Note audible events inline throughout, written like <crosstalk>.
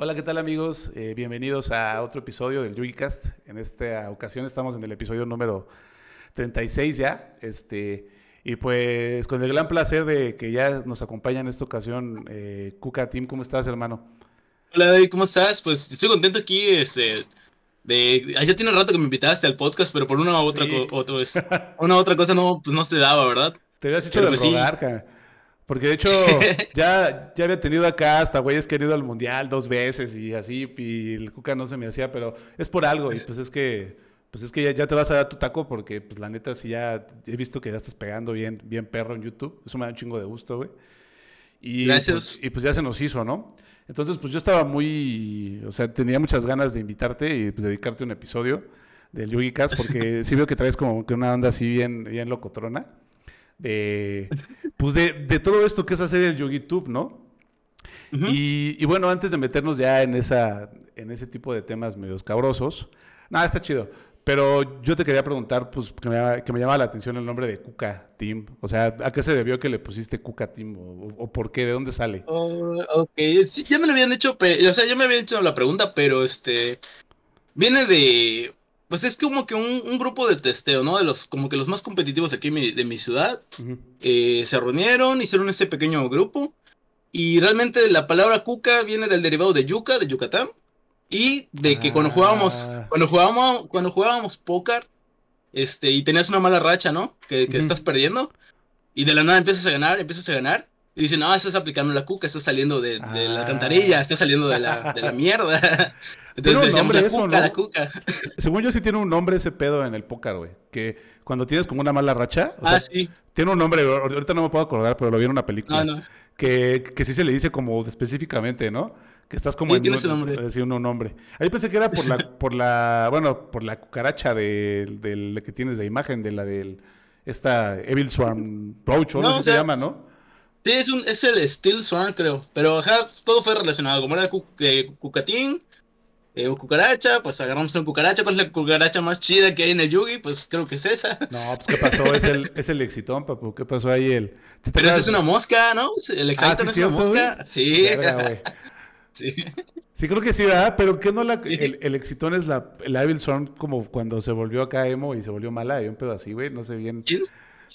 Hola, ¿qué tal amigos? Eh, bienvenidos a otro episodio del YugiCast. En esta ocasión estamos en el episodio número 36 ya. Este, y pues con el gran placer de que ya nos acompaña en esta ocasión eh, Cuca Team. ¿Cómo estás, hermano? Hola, David, ¿cómo estás? Pues estoy contento aquí. Este, de, ah, ya tiene rato que me invitaste al podcast, pero por una u otra, otra es <laughs> una otra cosa no, pues no se daba, ¿verdad? Te habías hecho de pues, rogar, porque de hecho, <laughs> ya, ya había tenido acá hasta güeyes que han ido al mundial dos veces y así, y el Cuca no se me hacía, pero es por algo. Y pues es que, pues es que ya, te vas a dar tu taco porque, pues la neta, sí ya he visto que ya estás pegando bien, bien perro en YouTube. Eso me da un chingo de gusto, güey. Y, Gracias. Pues, y pues ya se nos hizo, ¿no? Entonces, pues yo estaba muy, o sea, tenía muchas ganas de invitarte y pues, dedicarte un episodio del Yugicast porque <laughs> sí veo que traes como que una onda así bien, bien locotrona de, pues de, todo esto que es hacer el YogiTube, ¿no? y, bueno, antes de meternos ya en, esa, en ese tipo de temas medio escabrosos nada, está chido. Pero yo te quería preguntar, pues, que me, que me llama la atención el nombre de Cuca Team. O sea, ¿a qué se debió que le pusiste Kuka Tim ¿O, por qué? ¿De dónde sale? Oh, ok, sí, ya me lo habían hecho, o sea, ya me habían hecho la pregunta, pero este... Viene de... Pues es como que un, grupo de testeo, ¿no? De los, como que los más competitivos aquí de mi ciudad eh, se reunieron, hicieron ese pequeño grupo. Y realmente la palabra cuca viene del derivado de yuca, de Yucatán. Y de que cuando jugábamos, ah. cuando jugábamos, cuando jugábamos póker, este, y tenías una mala racha, ¿no? Que, estás perdiendo. Y de la nada empiezas a ganar, empiezas a ganar. Y dicen, no, estás aplicando la cuca, estás saliendo de, la ah. cantarilla, estás saliendo de la, de la mierda. <laughs> Tiene un nombre ¿no? <laughs> Según yo sí tiene un nombre ese pedo en el póker, güey. Que cuando tienes como una mala racha. ah, sí. Tiene un nombre, ahorita no me puedo acordar, pero lo vi en una película. Ah, que, sí se le dice como específicamente, ¿no? Que estás como en un, nombre. Decir eh, un nombre. Ahí pensé que era por la, <laughs> por la, bueno, por la cucaracha de, la que tienes de imagen, de la del esta Evil Swarm Roach, o no, sé se llama, ¿no? Sí, es, un, es el Steel Swarm, creo. Pero todo fue relacionado. Como era eh, Cucatín, eh, cucaracha, pues agarramos un cucaracha, pues es la cucaracha más chida que hay en el Yugi? Pues creo que es esa. No, pues ¿qué pasó? Es el, es el exitón, papu, ¿qué pasó ahí? El... Pero eso es una mosca, ¿no? El ah, exitón es una mosca. <laughs> Sí. sí. creo que sí, ¿verdad? Pero ¿qué no la... El, el exitón es la... El Evil Swarm como cuando se volvió acá emo y se volvió mala, pero un pedo así, güey, no sé bien. ¿Quién?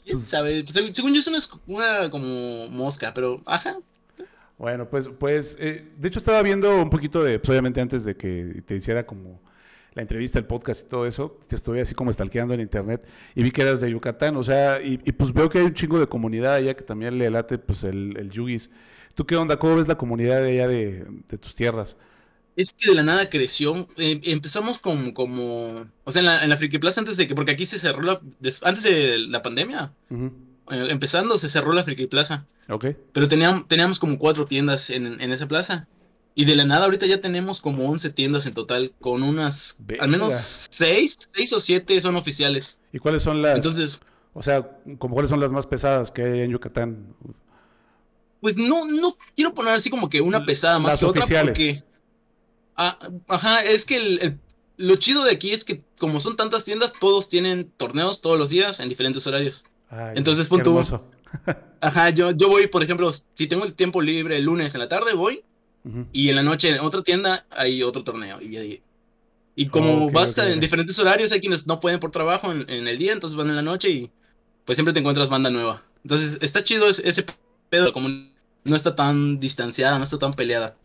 Pues ¿Sabe? Según yo es una, una como mosca, pero ajá, bueno, pues, pues eh, de hecho estaba viendo un poquito de, pues, obviamente antes de que te hiciera como la entrevista, el podcast y todo eso, te estuve así como stalkeando en internet y vi que eras de Yucatán, o sea, y, pues veo que hay un chingo de comunidad allá que también le late pues el, yugis. ¿Tú qué onda? ¿Cómo ves la comunidad allá de, tus tierras? Es que de la nada creció. Eh, empezamos como. O sea, en la, en Friki Plaza antes de que. Porque aquí se cerró antes de la pandemia. Eh, empezando se cerró la Friki Plaza. Ok. Pero teníamos, teníamos como cuatro tiendas en, en, esa plaza. Y de la nada ahorita ya tenemos como 11 tiendas en total, con unas, al menos seis seis o siete son oficiales. ¿Y cuáles son las? Entonces, o sea, como cuáles son las más pesadas que hay en Yucatán? Pues no, no quiero poner así como que una pesada más que otra porque... Ah, ajá, es que lo chido de aquí es que como son tantas tiendas, todos tienen torneos todos los días en diferentes horarios. Entonces, punto <laughs> Ajá, yo, yo voy, por ejemplo, si tengo el tiempo libre el lunes en la tarde, voy. Y en la noche en otra tienda hay otro torneo. Y, y, como en diferentes horarios, hay quienes no pueden por trabajo en, el día, entonces van en la noche y pues siempre te encuentras banda nueva. Entonces está chido ese, ese pedo, como no está tan distanciada, no está tan peleada.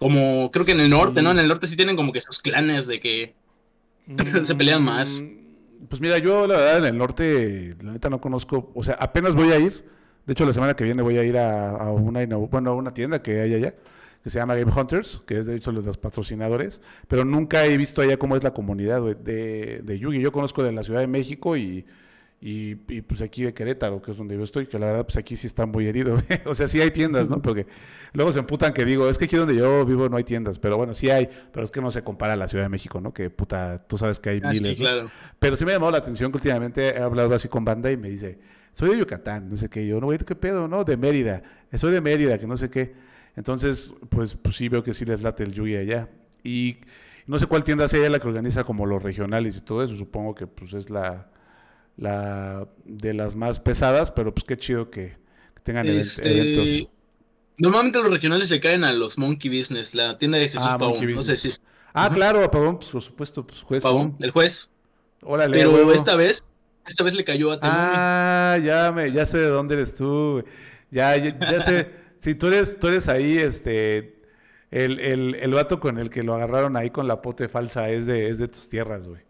Como creo que en el norte, ¿no? En el norte sí tienen como que esos clanes de que <laughs> se pelean más. Mm, pues mira, yo la verdad en el norte, la neta no conozco, o sea, apenas voy a ir. De hecho, la semana que viene voy a ir a, una, bueno, a una tienda que hay allá, que se llama Game Hunters, que es de hecho los, los patrocinadores, pero nunca he visto allá cómo es la comunidad de, de, de Yugi. Yo conozco de la Ciudad de México y y, pues aquí de Querétaro, que es donde yo estoy, que la verdad pues aquí sí están muy heridos. <laughs> ¿eh? o sea, sí hay tiendas, ¿no? Porque luego se emputan que digo, es que aquí donde yo vivo no hay tiendas, pero bueno, sí hay, pero es que no se compara a la Ciudad de México, ¿no? Que puta, tú sabes que hay ah, miles. claro. Pero sí me ha llamado la atención que últimamente he hablado así con banda y me dice, soy de Yucatán, no sé qué, yo no voy a ir, qué pedo, ¿no? De Mérida, eh, soy de Mérida, que no sé qué. Entonces, pues, pues sí veo que sí les late el yuya allá. Y no sé cuál tienda sea la que organiza como los regionales y todo eso, supongo que pues es la la de las más pesadas, pero pues qué chido que, tengan este, eventos. Normalmente los regionales le caen a los Monkey Business, la tienda de Jesús ah, no sé si... Ah, claro, Pavón, pues por supuesto, pues juez. el juez. Órale, pero esta vez, esta vez le cayó a Ah, ya me, ya sé de dónde eres tú. Ya, ya, sé. <laughs> Si tú eres, tú eres ahí, este, el, el, el, vato con el que lo agarraron ahí con la pote falsa es de, es de tus tierras, güey.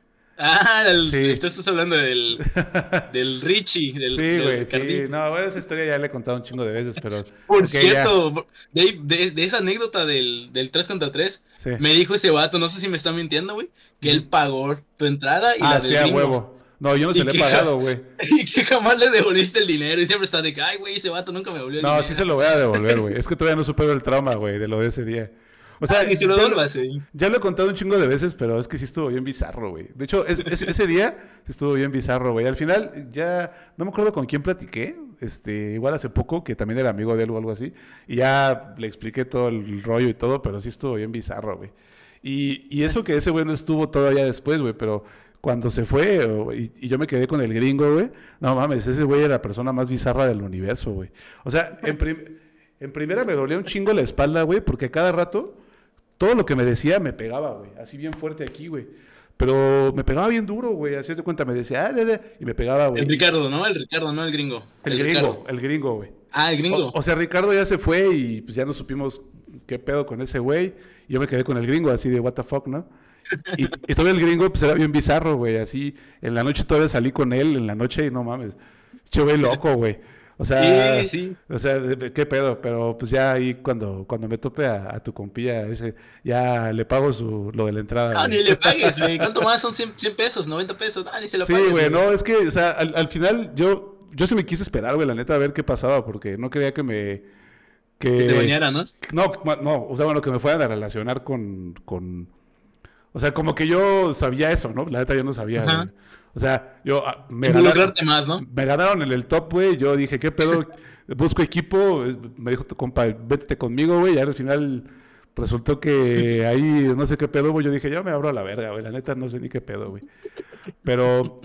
Ah, tú estás hablando del, <laughs> del Richie, del Sí, güey, sí. No, bueno, esa historia ya le he contado un chingo de veces, pero... Por cierto, de, esa anécdota del, del 3 contra 3, me dijo ese vato, no sé si me está mintiendo, güey, que él pagó tu entrada y ah, la del sí, a huevo. No, yo no se le he pagado, <laughs> güey. Y que jamás le devolviste el dinero. Y siempre está de que, ay, güey, ese vato nunca me volvió. no, No, sí se lo voy a devolver, güey. Es que todavía no supero el trauma, güey, de lo de ese día. O sea, ah, que lo ya, ya, lo, he contado un chingo de veces, pero es que sí estuvo bien bizarro, güey. De hecho, ese día sí estuvo bien bizarro, güey. Al final, ya no me acuerdo con quién platiqué, este, igual hace poco, que también era amigo de él o algo así, y ya le expliqué todo el rollo y todo, pero sí estuvo bien bizarro, güey. Y, eso que ese güey no estuvo todavía después, güey, pero cuando se fue y, yo me quedé con el gringo, güey, no mames, ese güey era la persona más bizarra del universo, güey. O sea, en, primera me dolía un chingo la espalda, güey, porque cada rato todo lo que me decía me pegaba, güey, así bien fuerte aquí, güey. Pero me pegaba bien duro, güey, así de cuenta, me decía, ah, y me pegaba, güey. El Ricardo, ¿no? El Ricardo, no el gringo. El, gringo, el gringo, güey. Ah, el gringo. O, sea, Ricardo ya se fue y pues ya no supimos qué pedo con ese güey. Yo me quedé con el gringo, así de what the fuck, ¿no? Y, y todavía el gringo, pues era bien bizarro, güey, así. En la noche todavía salí con él, en la noche, y no mames. Che, güey, loco, güey. O sea, o sea, qué pedo, pero pues ya ahí cuando, cuando me tope a, tu compilla, ese, ya le pago su, lo de la entrada. Ah, ni le <laughs> pagues, güey. ¿Cuánto más? Son 100, pesos, 90 pesos. Ah, ni se lo sí, Sí, güey, no, es que, o sea, al, final yo, yo sí me quise esperar, güey, la neta, a ver qué pasaba, porque no creía que me, que, te bañara, ¿no? No, no, o sea, bueno, que me fueran a relacionar con, con... O sea, como que yo sabía eso, ¿no? La neta yo no sabía. O sea, yo ah, me ganaron, en el top, güey. Yo dije, ¿qué pedo? <laughs> Busco equipo. Me dijo tu compa, vete conmigo, güey. Y al final resultó que ahí no sé qué pedo, güey. Yo dije, yo me abro a la verga, güey. La neta no sé ni qué pedo, güey. Pero,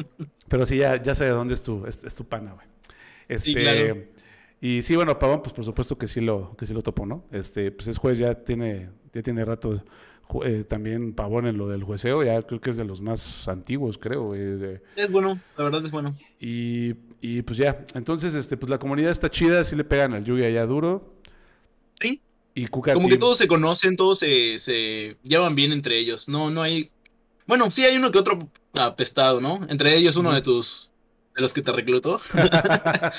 pero sí, ya, ya sé de dónde es tu, es, tu pana, güey. Este, Y sí, bueno, Pabón, pues por supuesto que sí lo, que sí lo topo, ¿no? Este, pues es juez, ya tiene, ya tiene rato eh, también Pavón en lo del jueceo, ya creo que es de los más antiguos, creo. Eh, es bueno, la verdad es bueno. Y, y, pues ya, entonces este, pues la comunidad está chida, sí le pegan al Yugi allá duro. Sí. Y Como que todos se conocen, todos se, llevan bien entre ellos. No, no hay. Bueno, sí hay uno que otro apestado, ¿no? Entre ellos uno de tus. de los que te reclutó. <laughs>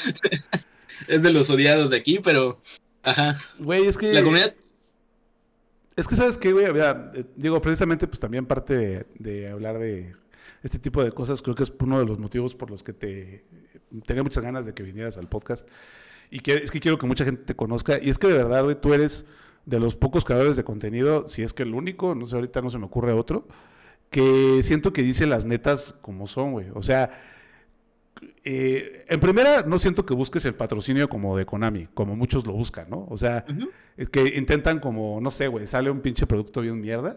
es de los odiados de aquí, pero. Ajá. Güey, es que. La comunidad es que sabes qué, güey, eh, digo, precisamente pues también parte de, hablar de este tipo de cosas, creo que es uno de los motivos por los que te tenía muchas ganas de que vinieras al podcast. Y es que quiero que mucha gente te conozca. Y es que de verdad, güey, tú eres de los pocos creadores de contenido, si es que el único, no sé, ahorita no se me ocurre otro, que siento que dice las netas como son, güey. O sea, eh, en primera, no siento que busques el patrocinio como de Konami, como muchos lo buscan, ¿no? O sea, es que intentan como, no sé, güey, sale un pinche producto bien mierda.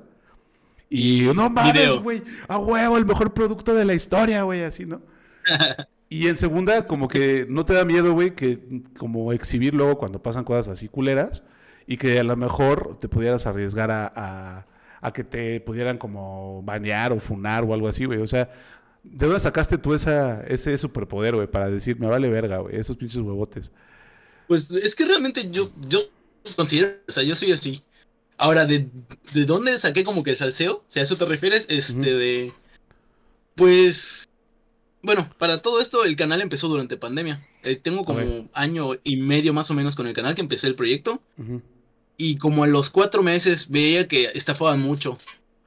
Y no mames, güey, a huevo, el mejor producto de la historia, güey, así, ¿no? <laughs> y en segunda, como que no te da miedo, güey, que como exhibir luego cuando pasan cosas así culeras y que a lo mejor te pudieras arriesgar a, a que te pudieran como banear o funar o algo así, güey. O sea, ¿De dónde sacaste tú esa, ese superpoder, güey? Para decir, me vale verga, güey, esos pinches huevotes. Pues es que realmente yo, yo considero, o sea, yo soy así. Ahora, ¿de, de dónde saqué como que el salseo? Si ¿a eso te refieres? Este, de... Pues... Bueno, para todo esto el canal empezó durante pandemia. Eh, tengo como año y medio más o menos con el canal que empecé el proyecto. Y como a los cuatro meses veía que estafaban mucho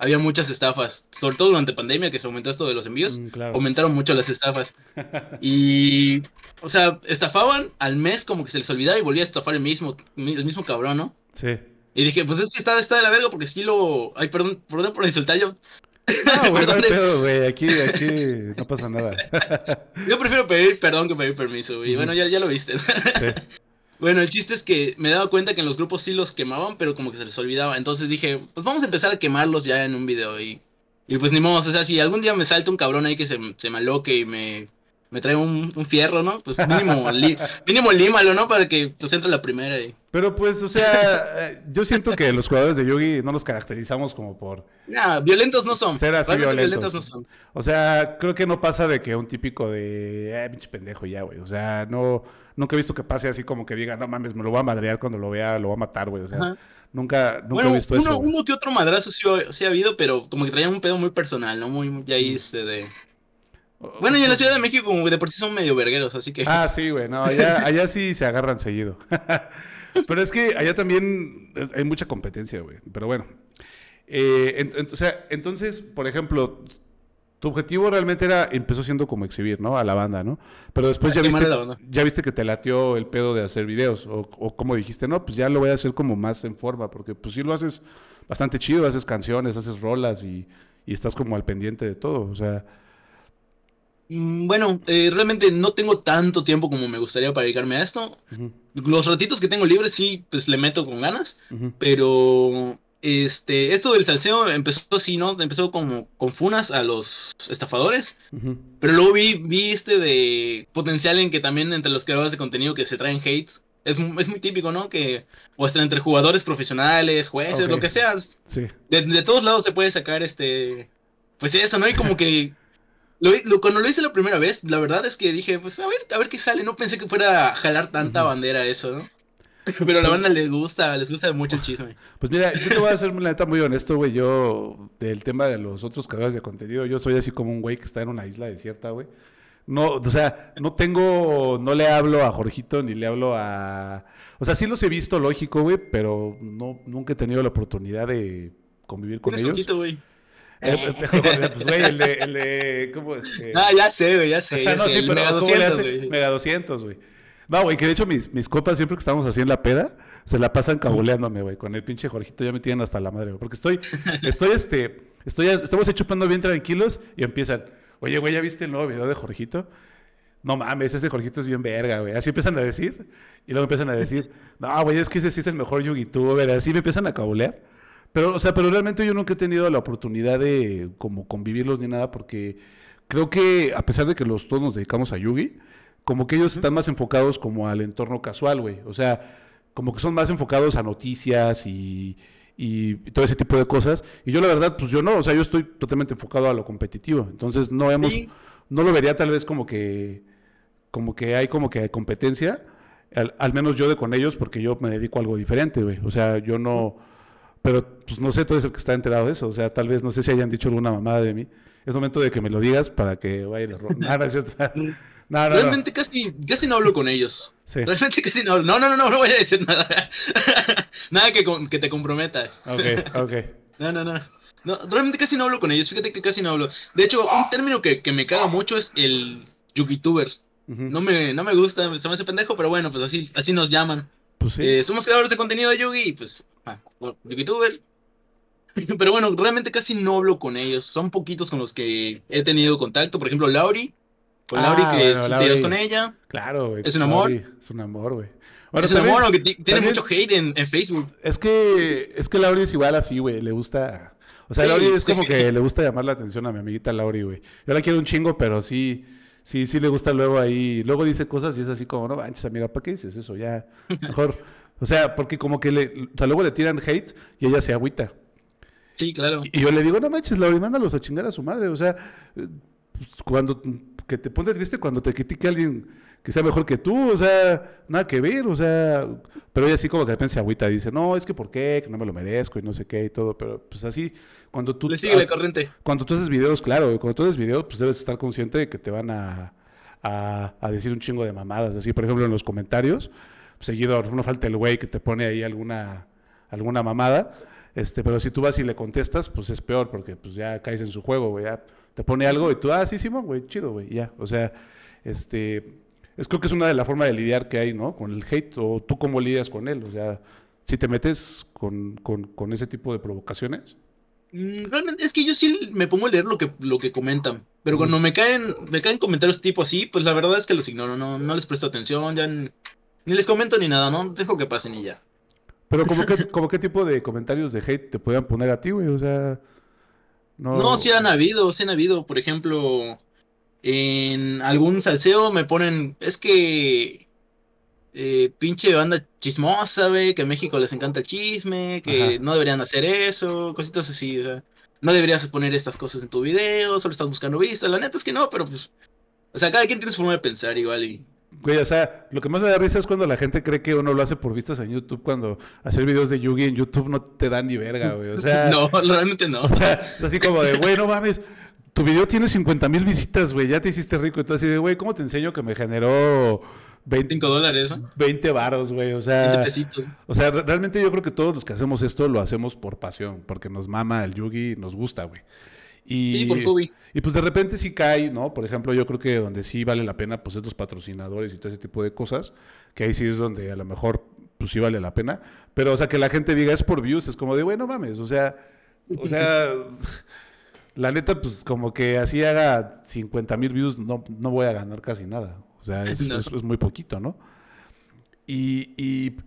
había muchas estafas, sobre todo durante pandemia que se aumentó esto de los envíos, mm, aumentaron mucho las estafas. <laughs> Y, o sea, estafaban al mes como que se les olvidaba y volvía a estafar el mismo, mismo cabrón, ¿no? Sí. Y dije, pues es que está, está de la verga porque sí lo... Ay, perdón, perdón por insultar yo. No, <laughs> eh. güey, Aquí, aquí no pasa nada. <laughs> yo prefiero pedir perdón que pedir permiso, y Bueno, ya, ya lo viste. sí. Bueno, el chiste es que me daba cuenta que en los grupos sí los quemaban, pero como que se les olvidaba. Entonces dije, pues vamos a empezar a quemarlos ya en un video. Y, y pues ni modo, o sea, si algún día me salta un cabrón ahí que se, se maloque y me, me trae un, fierro, ¿no? Pues mínimo, <laughs> mínimo límalo, ¿no? Para que pues entre la primera y... Pero pues, o sea, eh, yo siento que los jugadores de Yugi no los caracterizamos como por... Nah, violentos no son. Ser así violentos. O sea, creo que no pasa de que un típico de... Eh, pinche pendejo ya, güey. O sea, no... Nunca he visto que pase así como que diga, no mames, me lo voy a madrear cuando lo vea, lo voy a matar, güey. O sea, nunca, nunca he visto eso. eso. Uno que otro madrazo sí, ha habido, pero como que traían un pedo muy personal, ¿no? Muy, ya ahí, mm. este, de... Bueno, y en la pues, Ciudad de México como de por sí son medio vergueros, así que... Ah, sí, güey, no, allá, allá sí se agarran seguido. <laughs> Pero es que allá también hay mucha competencia, güey. Pero bueno. Eh, o sea, entonces, por ejemplo, tu objetivo realmente era, empezó siendo como exhibir, ¿no? A la banda, ¿no? Pero después ya viste, que te lateó el pedo de hacer videos. O, como dijiste, no, pues ya lo voy a hacer como más en forma, porque pues sí lo haces bastante chido, haces canciones, haces rolas y, y estás como al pendiente de todo. O sea, Mm, bueno, eh, realmente no tengo tanto tiempo como me gustaría para dedicarme a esto. Los ratitos que tengo libres sí, pues le meto con ganas, pero este, esto del salseo empezó así, ¿no? Empezó como con funas a los estafadores, pero luego vi, este de potencial en que también entre los creadores de contenido que se traen hate. Es, es muy típico, ¿no? Que, o entre jugadores profesionales, jueces, lo que sea. Sí. De, de todos lados se puede sacar este, pues eso, ¿no? Y como que lo, cuando lo hice la primera vez, la verdad es que dije, pues a ver, a ver qué sale. No pensé que fuera a jalar tanta bandera eso, ¿no? <laughs> Pero a la banda les gusta, les gusta mucho el chisme. Pues mira, yo te voy a ser la neta muy honesto, güey. Yo, del tema de los otros creadores de contenido, yo soy así como un güey que está en una isla desierta, güey. No, o sea, no tengo, no le hablo a Jorgito ni le hablo a... O sea, sí los he visto, lógico, güey, pero no, nunca he tenido la oportunidad de convivir con ellos pues, <laughs> el de, ¿cómo es? Eh, ah, ya sé, güey, ya sé. <laughs> no, Mega 200, güey. Mega güey. No, güey, que de hecho mis, mis copas siempre que estamos así en la peda, se la pasan cabuleándome, güey. Con el pinche Jorgito ya me tienen hasta la madre, güey. Porque estoy, estoy, este, estoy, estamos ahí chupando bien tranquilos y empiezan, oye, güey, ¿ya viste el nuevo video de Jorgito? no mames, ese Jorgito es bien verga, güey. Así empiezan a decir. Y luego empiezan a decir, no, güey, es que ese sí es el mejor YouTuber. Así me empiezan a cabulear. Pero, o sea, pero realmente yo nunca he tenido la oportunidad de como convivirlos ni nada, porque creo que a pesar de que los todos nos dedicamos a Yugi, como que ellos están más enfocados como al entorno casual, güey. O sea, como que son más enfocados a noticias y, todo ese tipo de cosas. Y yo la verdad, pues yo no, o sea, yo estoy totalmente enfocado a lo competitivo. Entonces no hemos, no lo vería tal vez como que, como que hay como que competencia. al menos yo de con ellos, porque yo me dedico a algo diferente, güey. O sea, yo no pero pues no sé, tú eres el que está enterado de eso. O sea, tal vez no sé si hayan dicho alguna mamada de mí. Es momento de que me lo digas para que vaya el error. <laughs> Nada, es cierto. <laughs> Realmente Casi, casi no hablo con ellos. Realmente casi no hablo. No, no, no, no, no voy a decir nada. <laughs> nada que, que te comprometa. Ok, ok. no, no, no. realmente casi no hablo con ellos, fíjate que casi no hablo. De hecho, un término que, que me caga mucho es el yukituber. no, me, no me gusta, se me hace pendejo, pero bueno, pues así, así nos llaman. Pues sí. Eh, somos creadores de contenido de Yugi, pues Ah, youtuber. <laughs> Pero bueno, realmente casi no hablo con ellos. Son poquitos con los que he tenido contacto. Por ejemplo, Lauri. Con ah, Lauri, que bueno, con ella. Claro, güey. Es un amor. es un amor, güey. es un amor, aunque tiene mucho hate en, Facebook. Es que, es que Lauri es igual así, güey. Le gusta. O sea, Lauri es como que le gusta llamar la atención a mi amiguita Lauri, güey. Yo la quiero un chingo, pero sí sí, sí le gusta luego ahí. Luego dice cosas y es así como, no manches, amiga, ¿para qué dices eso? Ya, mejor o sea, porque como que le, o sea, luego le tiran hate y ella se agüita. Sí, claro. Y yo le digo, no manches, la mándalos a chingar a su madre. O sea, eh, pues, cuando que te pone triste cuando te critique alguien que sea mejor que tú, o sea, nada que ver, o sea, pero ella así como que de repente se agüita y dice, no, es que por qué, que no me lo merezco y no sé qué y todo, pero pues así, cuando tú... Le sigue la corriente. Cuando tú haces videos, claro, cuando tú haces videos, pues debes estar consciente de que te van a, a, a decir un chingo de mamadas, así, por ejemplo, en los comentarios, seguidor. No falta el güey que te pone ahí alguna, alguna mamada. Este, pero si tú vas y le contestas, pues es peor, porque pues ya caes en su juego, güey. Ya te pone algo y tú, ah, sí, sí, güey, chido, güey, ya. O sea, este, es creo que es una de las formas de lidiar que hay, ¿no? Con el hate, o tú cómo lidias con él. O sea, si te metes con, ese tipo de provocaciones. Mm, realmente, es que yo sí me pongo a leer lo que, lo que comentan. Pero cuando me caen, me caen comentarios tipo así, pues la verdad es que los ignoro, no, no les presto atención, ya ni les comento ni nada, ¿no? Dejo que pasen y ya. Pero como qué, como qué tipo de comentarios de hate te puedan poner a ti, güey, o sea... No... no, sí han habido, sí han habido. Por ejemplo, en algún salseo me ponen, es que eh, pinche banda chismosa, güey, que a México les encanta el chisme, que no deberían hacer eso, cositas así, o sea, no deberías poner estas cosas en tu video, solo estás buscando vistas, la neta es que no, pero pues, o sea, cada quien tiene su forma de pensar igual y o sea, lo que más me da risa es cuando la gente cree que uno lo hace por vistas en YouTube, cuando hacer videos de Yugi en YouTube no te dan ni verga, güey. O sea, <laughs> no, realmente no. <laughs> O sea, es así como de, güey, no mames, tu video tiene 50 mil visitas, güey, ya te hiciste rico. y Entonces, de, güey, ¿cómo te enseño que me generó 20 dólares? 20 varos, güey, o sea. O sea, realmente yo creo que todos los que hacemos esto lo hacemos por pasión, porque nos mama el Yugi, nos gusta, güey. Y, y pues de repente sí cae, ¿no? Por ejemplo, yo creo que donde sí vale la pena, pues los patrocinadores y todo ese tipo de cosas, que ahí sí es donde a lo mejor, pues sí vale la pena. Pero, o sea, que la gente diga es por views, es como de, bueno, mames, o sea, o sea, <laughs> la neta, pues como que así haga 50 mil views, no, no voy a ganar casi nada. O sea, es, <laughs> es, muy poquito, ¿no? Y,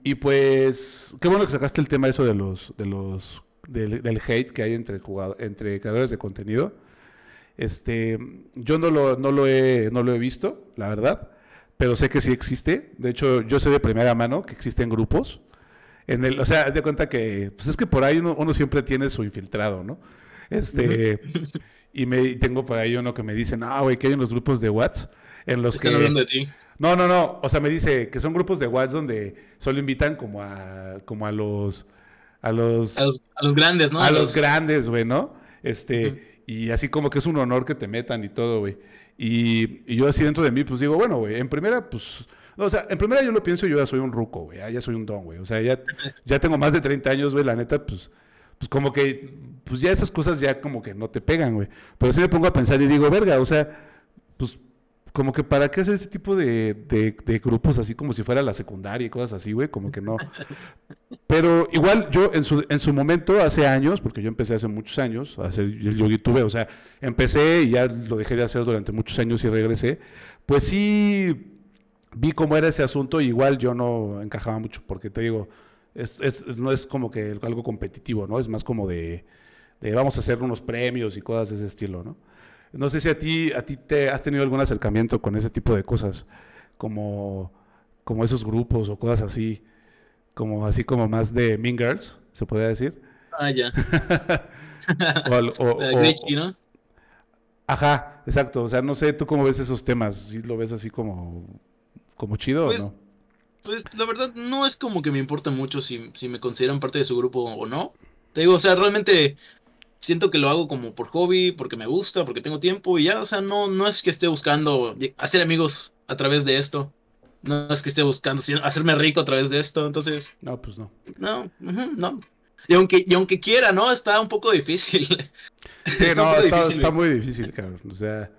y, pues, qué bueno que sacaste el tema eso de los, de los del, hate que hay entre, entre creadores de contenido. Este, yo no lo, no, lo he, no lo he visto, la verdad, pero sé que sí existe. De hecho, yo sé de primera mano que existen grupos. En el, o sea, de cuenta que, pues es que por ahí uno, siempre tiene su infiltrado, ¿no? Este, y me tengo por ahí uno que me dice, ah, güey, que hay unos grupos de WhatsApp en los que... de ti. No, no, no. O sea, me dice que son grupos de WhatsApp donde solo invitan como a, como a los a los, a los, grandes, ¿no? A los, grandes, güey, ¿no? Este, y así como que es un honor que te metan y todo, güey. Y, y, yo así dentro de mí, pues digo, bueno, güey, en primera, pues, no, o sea, en primera yo lo pienso, yo ya soy un ruco, güey, ah, ya soy un don, güey. O sea, ya, <laughs> ya tengo más de 30 años, güey, la neta, pues, pues como que, pues ya esas cosas ya como que no te pegan, güey. Pero sí me pongo a pensar y digo, verga, o sea, pues como que para qué hacer este tipo de, grupos así como si fuera la secundaria y cosas así, güey, como que no. <laughs> Pero igual yo en su, en su momento, hace años, porque yo empecé hace muchos años a hacer el yogitube, o sea, empecé y ya lo dejé de hacer durante muchos años y regresé, pues sí vi cómo era ese asunto y igual yo no encajaba mucho, porque te digo, no es como que algo competitivo, ¿no? Es más como de vamos a hacer unos premios y cosas de ese estilo, ¿no? No sé si a ti, a ti te has tenido algún acercamiento con ese tipo de cosas, como, como esos grupos o cosas así, como así como más de Mean Girls, se podría decir. Ah, ya. <laughs> o, o, ¿no? Ajá, exacto. O sea, no sé, ¿tú cómo ves esos temas? si ¿Lo ves así como, como chido o pues, no? Pues la verdad no es como que me importa mucho si, si me consideran parte de su grupo o no. Te digo, o sea, realmente siento que lo hago como por hobby, porque me gusta, porque tengo tiempo y ya, o sea, no, no es que esté buscando hacer amigos a través de esto. No es que esté buscando hacerme rico a través de esto, entonces... No, pues no. No, no. Y aunque, y aunque quiera, ¿no? Está un poco difícil. <laughs> Sí, no, está, muy difícil, cabrón. O sea,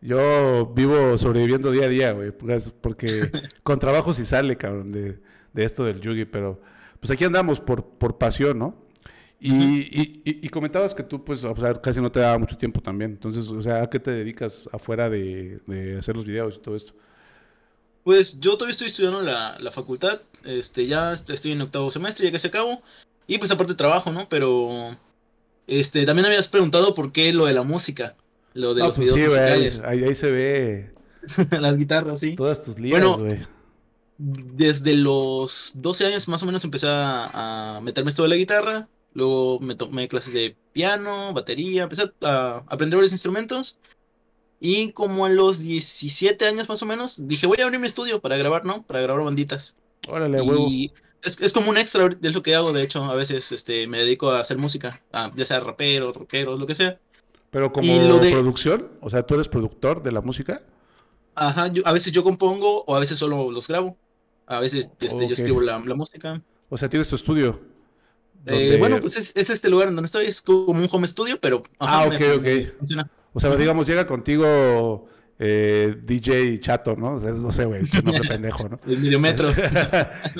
yo vivo sobreviviendo día a día, güey. Pues, porque <laughs> con trabajo sí sale, cabrón, de, de esto del yugi. Pero pues aquí andamos por, por pasión, ¿no? Y, comentabas que tú, pues, o casi no te daba mucho tiempo también. Entonces, o sea, ¿a qué te dedicas afuera de, hacer los videos y todo esto? Pues yo todavía estoy estudiando la, facultad. Este, ya estoy en octavo semestre, ya que se acabó. Y pues aparte trabajo, ¿no? Pero. Este, también habías preguntado por qué lo de la música. Lo de ah, los pues videos sí, musicales. Ahí, ahí, se ve. <laughs> Las guitarras, sí. Todas tus líneas, güey. Bueno, desde los 12 años más o menos empecé a, a meterme esto de la guitarra. Luego me tomé clases de piano, batería, empecé a, aprender varios instrumentos. Y como a los 17 años más o menos, dije, voy a abrir mi estudio para grabar, ¿no? Para grabar banditas. Órale, huevo. Y es, es como un extra, es lo que hago, de hecho, a veces este, me dedico a hacer música, ya sea rapero, rockero, lo que sea. Pero como producción, o sea, tú eres productor de la música. Ajá, a veces yo compongo o a veces solo los grabo. A veces este, yo escribo la, la música. O sea, tienes tu estudio. Eh, bueno, pues es, es, este lugar en donde estoy, es como un home studio, pero... ah, ok, ok. O sea, digamos, llega contigo eh, DJ Chato, ¿no? O sea, no sé, güey, nombre pendejo, ¿no? El <laughs> mediómetro. <laughs>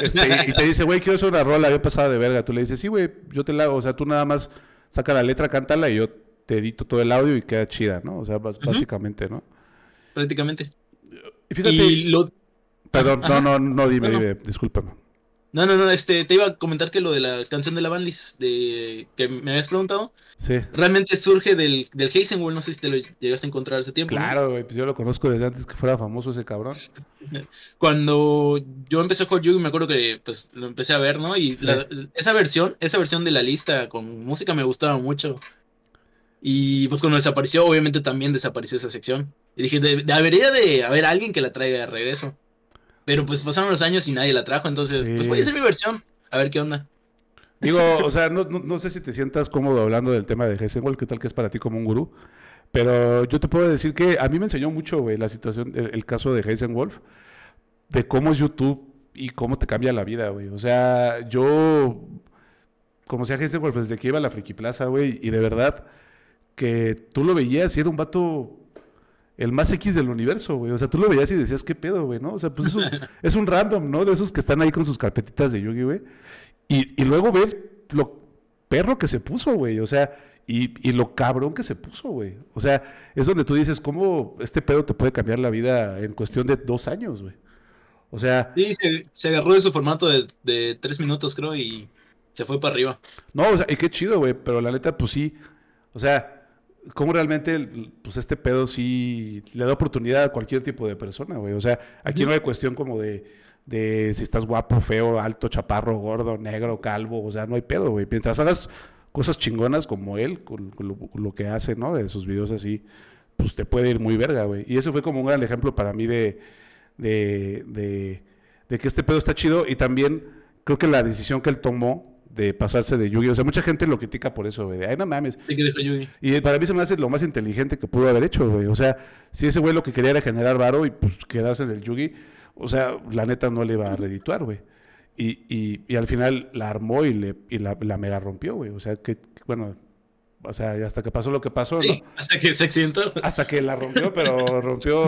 Este, y, te dice, güey, quiero hacer una rola, yo pasaba de verga. Tú le dices, sí, güey, yo te la hago. O sea, tú nada más saca la letra, cántala y yo te edito todo el audio y queda chida, ¿no? O sea, básicamente, ¿no? Prácticamente. Fíjate, y lo... Perdón, no, no, no, dime, dime, discúlpame. No, no, no, este, te iba a comentar que lo de la canción de la Vanlis, de que me habías preguntado, sí. realmente surge del, del no sé si te lo llegaste a encontrar hace tiempo. Claro, güey, pues yo lo conozco desde antes que fuera famoso ese cabrón. <laughs> Cuando yo empecé a jugar me acuerdo que pues lo empecé a ver, ¿no? Y esa versión, esa versión de la lista con música me gustaba mucho. Y pues cuando desapareció, obviamente también desapareció esa sección. Y dije, debería de haber alguien que la traiga de regreso. Pero pues pasaron los años y nadie la trajo, entonces pues voy a hacer mi versión. A ver qué onda. Digo, o sea, no, sé si te sientas cómodo hablando del tema de Heisenwolf, qué tal que es para ti como un gurú. Pero yo te puedo decir que a mí me enseñó mucho, güey, la situación, el, caso de Heisenwolf, de cómo es YouTube y cómo te cambia la vida, güey. O sea, yo como a Heisenwolf desde que iba a la Friki Plaza, güey, y de verdad que tú lo veías y era un vato el más X del universo, güey. O sea, tú lo veías y decías, ¿qué pedo, güey? ¿No? O sea, pues es un, <laughs> es un random, ¿no? De esos que están ahí con sus carpetitas de Yugi, güey. Y, y, luego ver lo perro que se puso, güey. O sea, y, lo cabrón que se puso, güey. O sea, es donde tú dices, ¿cómo este pedo te puede cambiar la vida en cuestión de dos años, güey? O sea. Sí, se, agarró de su formato de, de tres minutos, creo, y se fue para arriba. No, o sea, y qué chido, güey. Pero la neta, pues sí. O sea, cómo realmente, pues este pedo sí le da oportunidad a cualquier tipo de persona, güey. O sea, aquí no hay cuestión como de, de si estás guapo, feo, alto, chaparro, gordo, negro, calvo. O sea, no hay pedo, güey. Mientras hagas cosas chingonas como él, con, lo, que hace, ¿no? De sus videos así, pues te puede ir muy verga, güey. Y eso fue como un gran ejemplo para mí de, de, de que este pedo está chido y también creo que la decisión que él tomó de pasarse de Yugi. O sea, mucha gente lo critica por eso, güey. Ay, no mames. Y para mí se me hace lo más inteligente que pudo haber hecho, güey. O sea, si ese güey lo que quería era generar varo y pues quedarse en el Yugi, o sea, la neta no le iba a redituar, güey. Y, y, y al final la armó y, le, la, la mega rompió, güey. O sea, que, bueno, o sea, hasta que pasó lo que pasó, ¿no? Hasta que se accidentó. Hasta que la rompió, pero rompió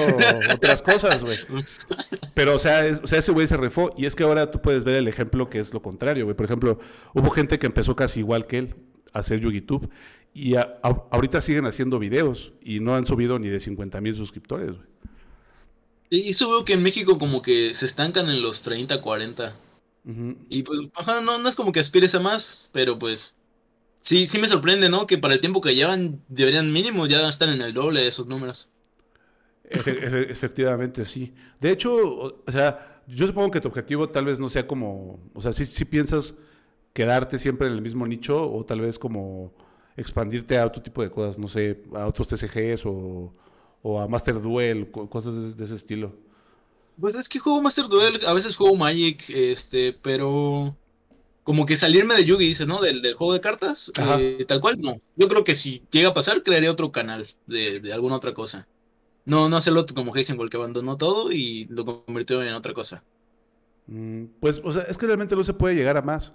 otras cosas, güey. Pero, o sea, o sea ese güey se refó. Y es que ahora tú puedes ver el ejemplo que es lo contrario, güey. Por ejemplo, hubo gente que empezó casi igual que él a hacer YouTube. Y ahorita siguen haciendo videos. Y no han subido ni de 50 mil suscriptores, güey. Y eso veo que en México como que se estancan en los 30, 40. Y pues, no, no es como que aspires a más, pero pues Sí, sí me sorprende, ¿no? Que para el tiempo que llevan, deberían mínimo ya estar en el doble de esos números. efectivamente, sí. De hecho, o sea, yo supongo que tu objetivo tal vez no sea como, o sea, si piensas quedarte siempre en el mismo nicho o tal vez como expandirte a otro tipo de cosas, no sé, a otros TCGs o, a Master Duel, cosas de, ese estilo. Pues es que juego Master Duel, a veces juego Magic, este, pero como que salirme de Yugi, dice, ¿no? Del, juego de cartas, eh, tal cual, no. Yo creo que si llega a pasar, crearé otro canal de, alguna otra cosa. No, no hacerlo como Heisenberg, que abandonó todo y lo convirtió en otra cosa. Mm, pues, o sea, es que realmente no se puede llegar a más.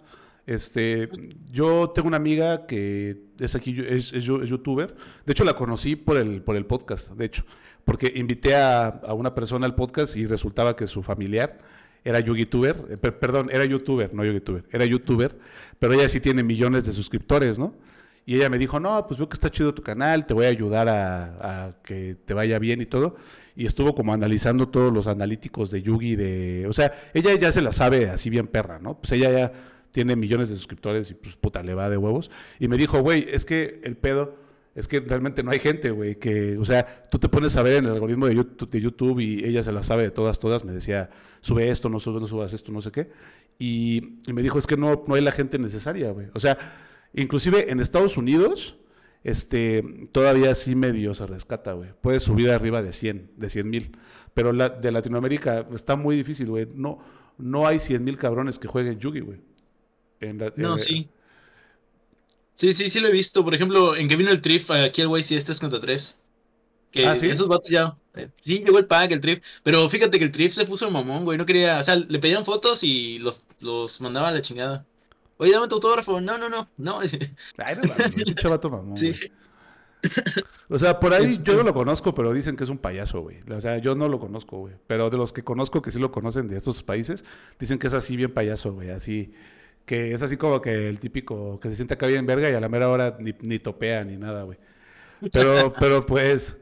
Este, yo tengo una amiga que es aquí, es, youtuber. De hecho, la conocí por el, por el podcast, de hecho, porque invité a, a una persona al podcast y resultaba que su familiar era youtuber, eh, perdón, era youtuber, no youtuber, era youtuber, pero ella sí tiene millones de suscriptores, ¿no? Y ella me dijo, no, pues veo que está chido tu canal, te voy a ayudar a, a, que te vaya bien y todo. Y estuvo como analizando todos los analíticos de Yugi, de, o sea, ella ya se la sabe así bien perra, ¿no? Pues ella ya tiene millones de suscriptores y pues puta, le va de huevos. Y me dijo, güey, es que el pedo es que realmente no hay gente, güey, que, o sea, tú te pones a ver en el algoritmo de YouTube, de YouTube, y ella se la sabe de todas, todas, me decía, sube esto, no sube, no subas esto, no sé qué, y, me dijo, es que no, no hay la gente necesaria, güey, o sea, inclusive en Estados Unidos, este, todavía sí medio se rescata, güey, puedes subir arriba de 100, de 100 mil, pero la, de Latinoamérica está muy difícil, güey, no, no hay 100 mil cabrones que jueguen Yugi, güey. no, eh, sí. Sí, sí, sí lo he visto. Por ejemplo, en que vino el Trif, eh, aquí el güey sí este es 3 contra 3. Que ¿Ah, sí? esos vatos ya. Eh, sí, llegó el pack, el Trif. Pero fíjate que el Trif se puso mamón, güey. No quería. O sea, le pedían fotos y los, los mandaba a la chingada. Oye, dame tu autógrafo. No, no, no. no. <laughs> Ay, no, vato mamón. Sí. O sea, por ahí yo no lo conozco, pero dicen que es un payaso, güey. O sea, yo no lo conozco, güey. Pero de los que conozco que sí lo conocen de estos países, dicen que es así bien payaso, güey. Así que es así como que el típico que se siente acá bien verga y a la mera hora ni, topea ni nada, güey. Pero, <laughs> pero pues,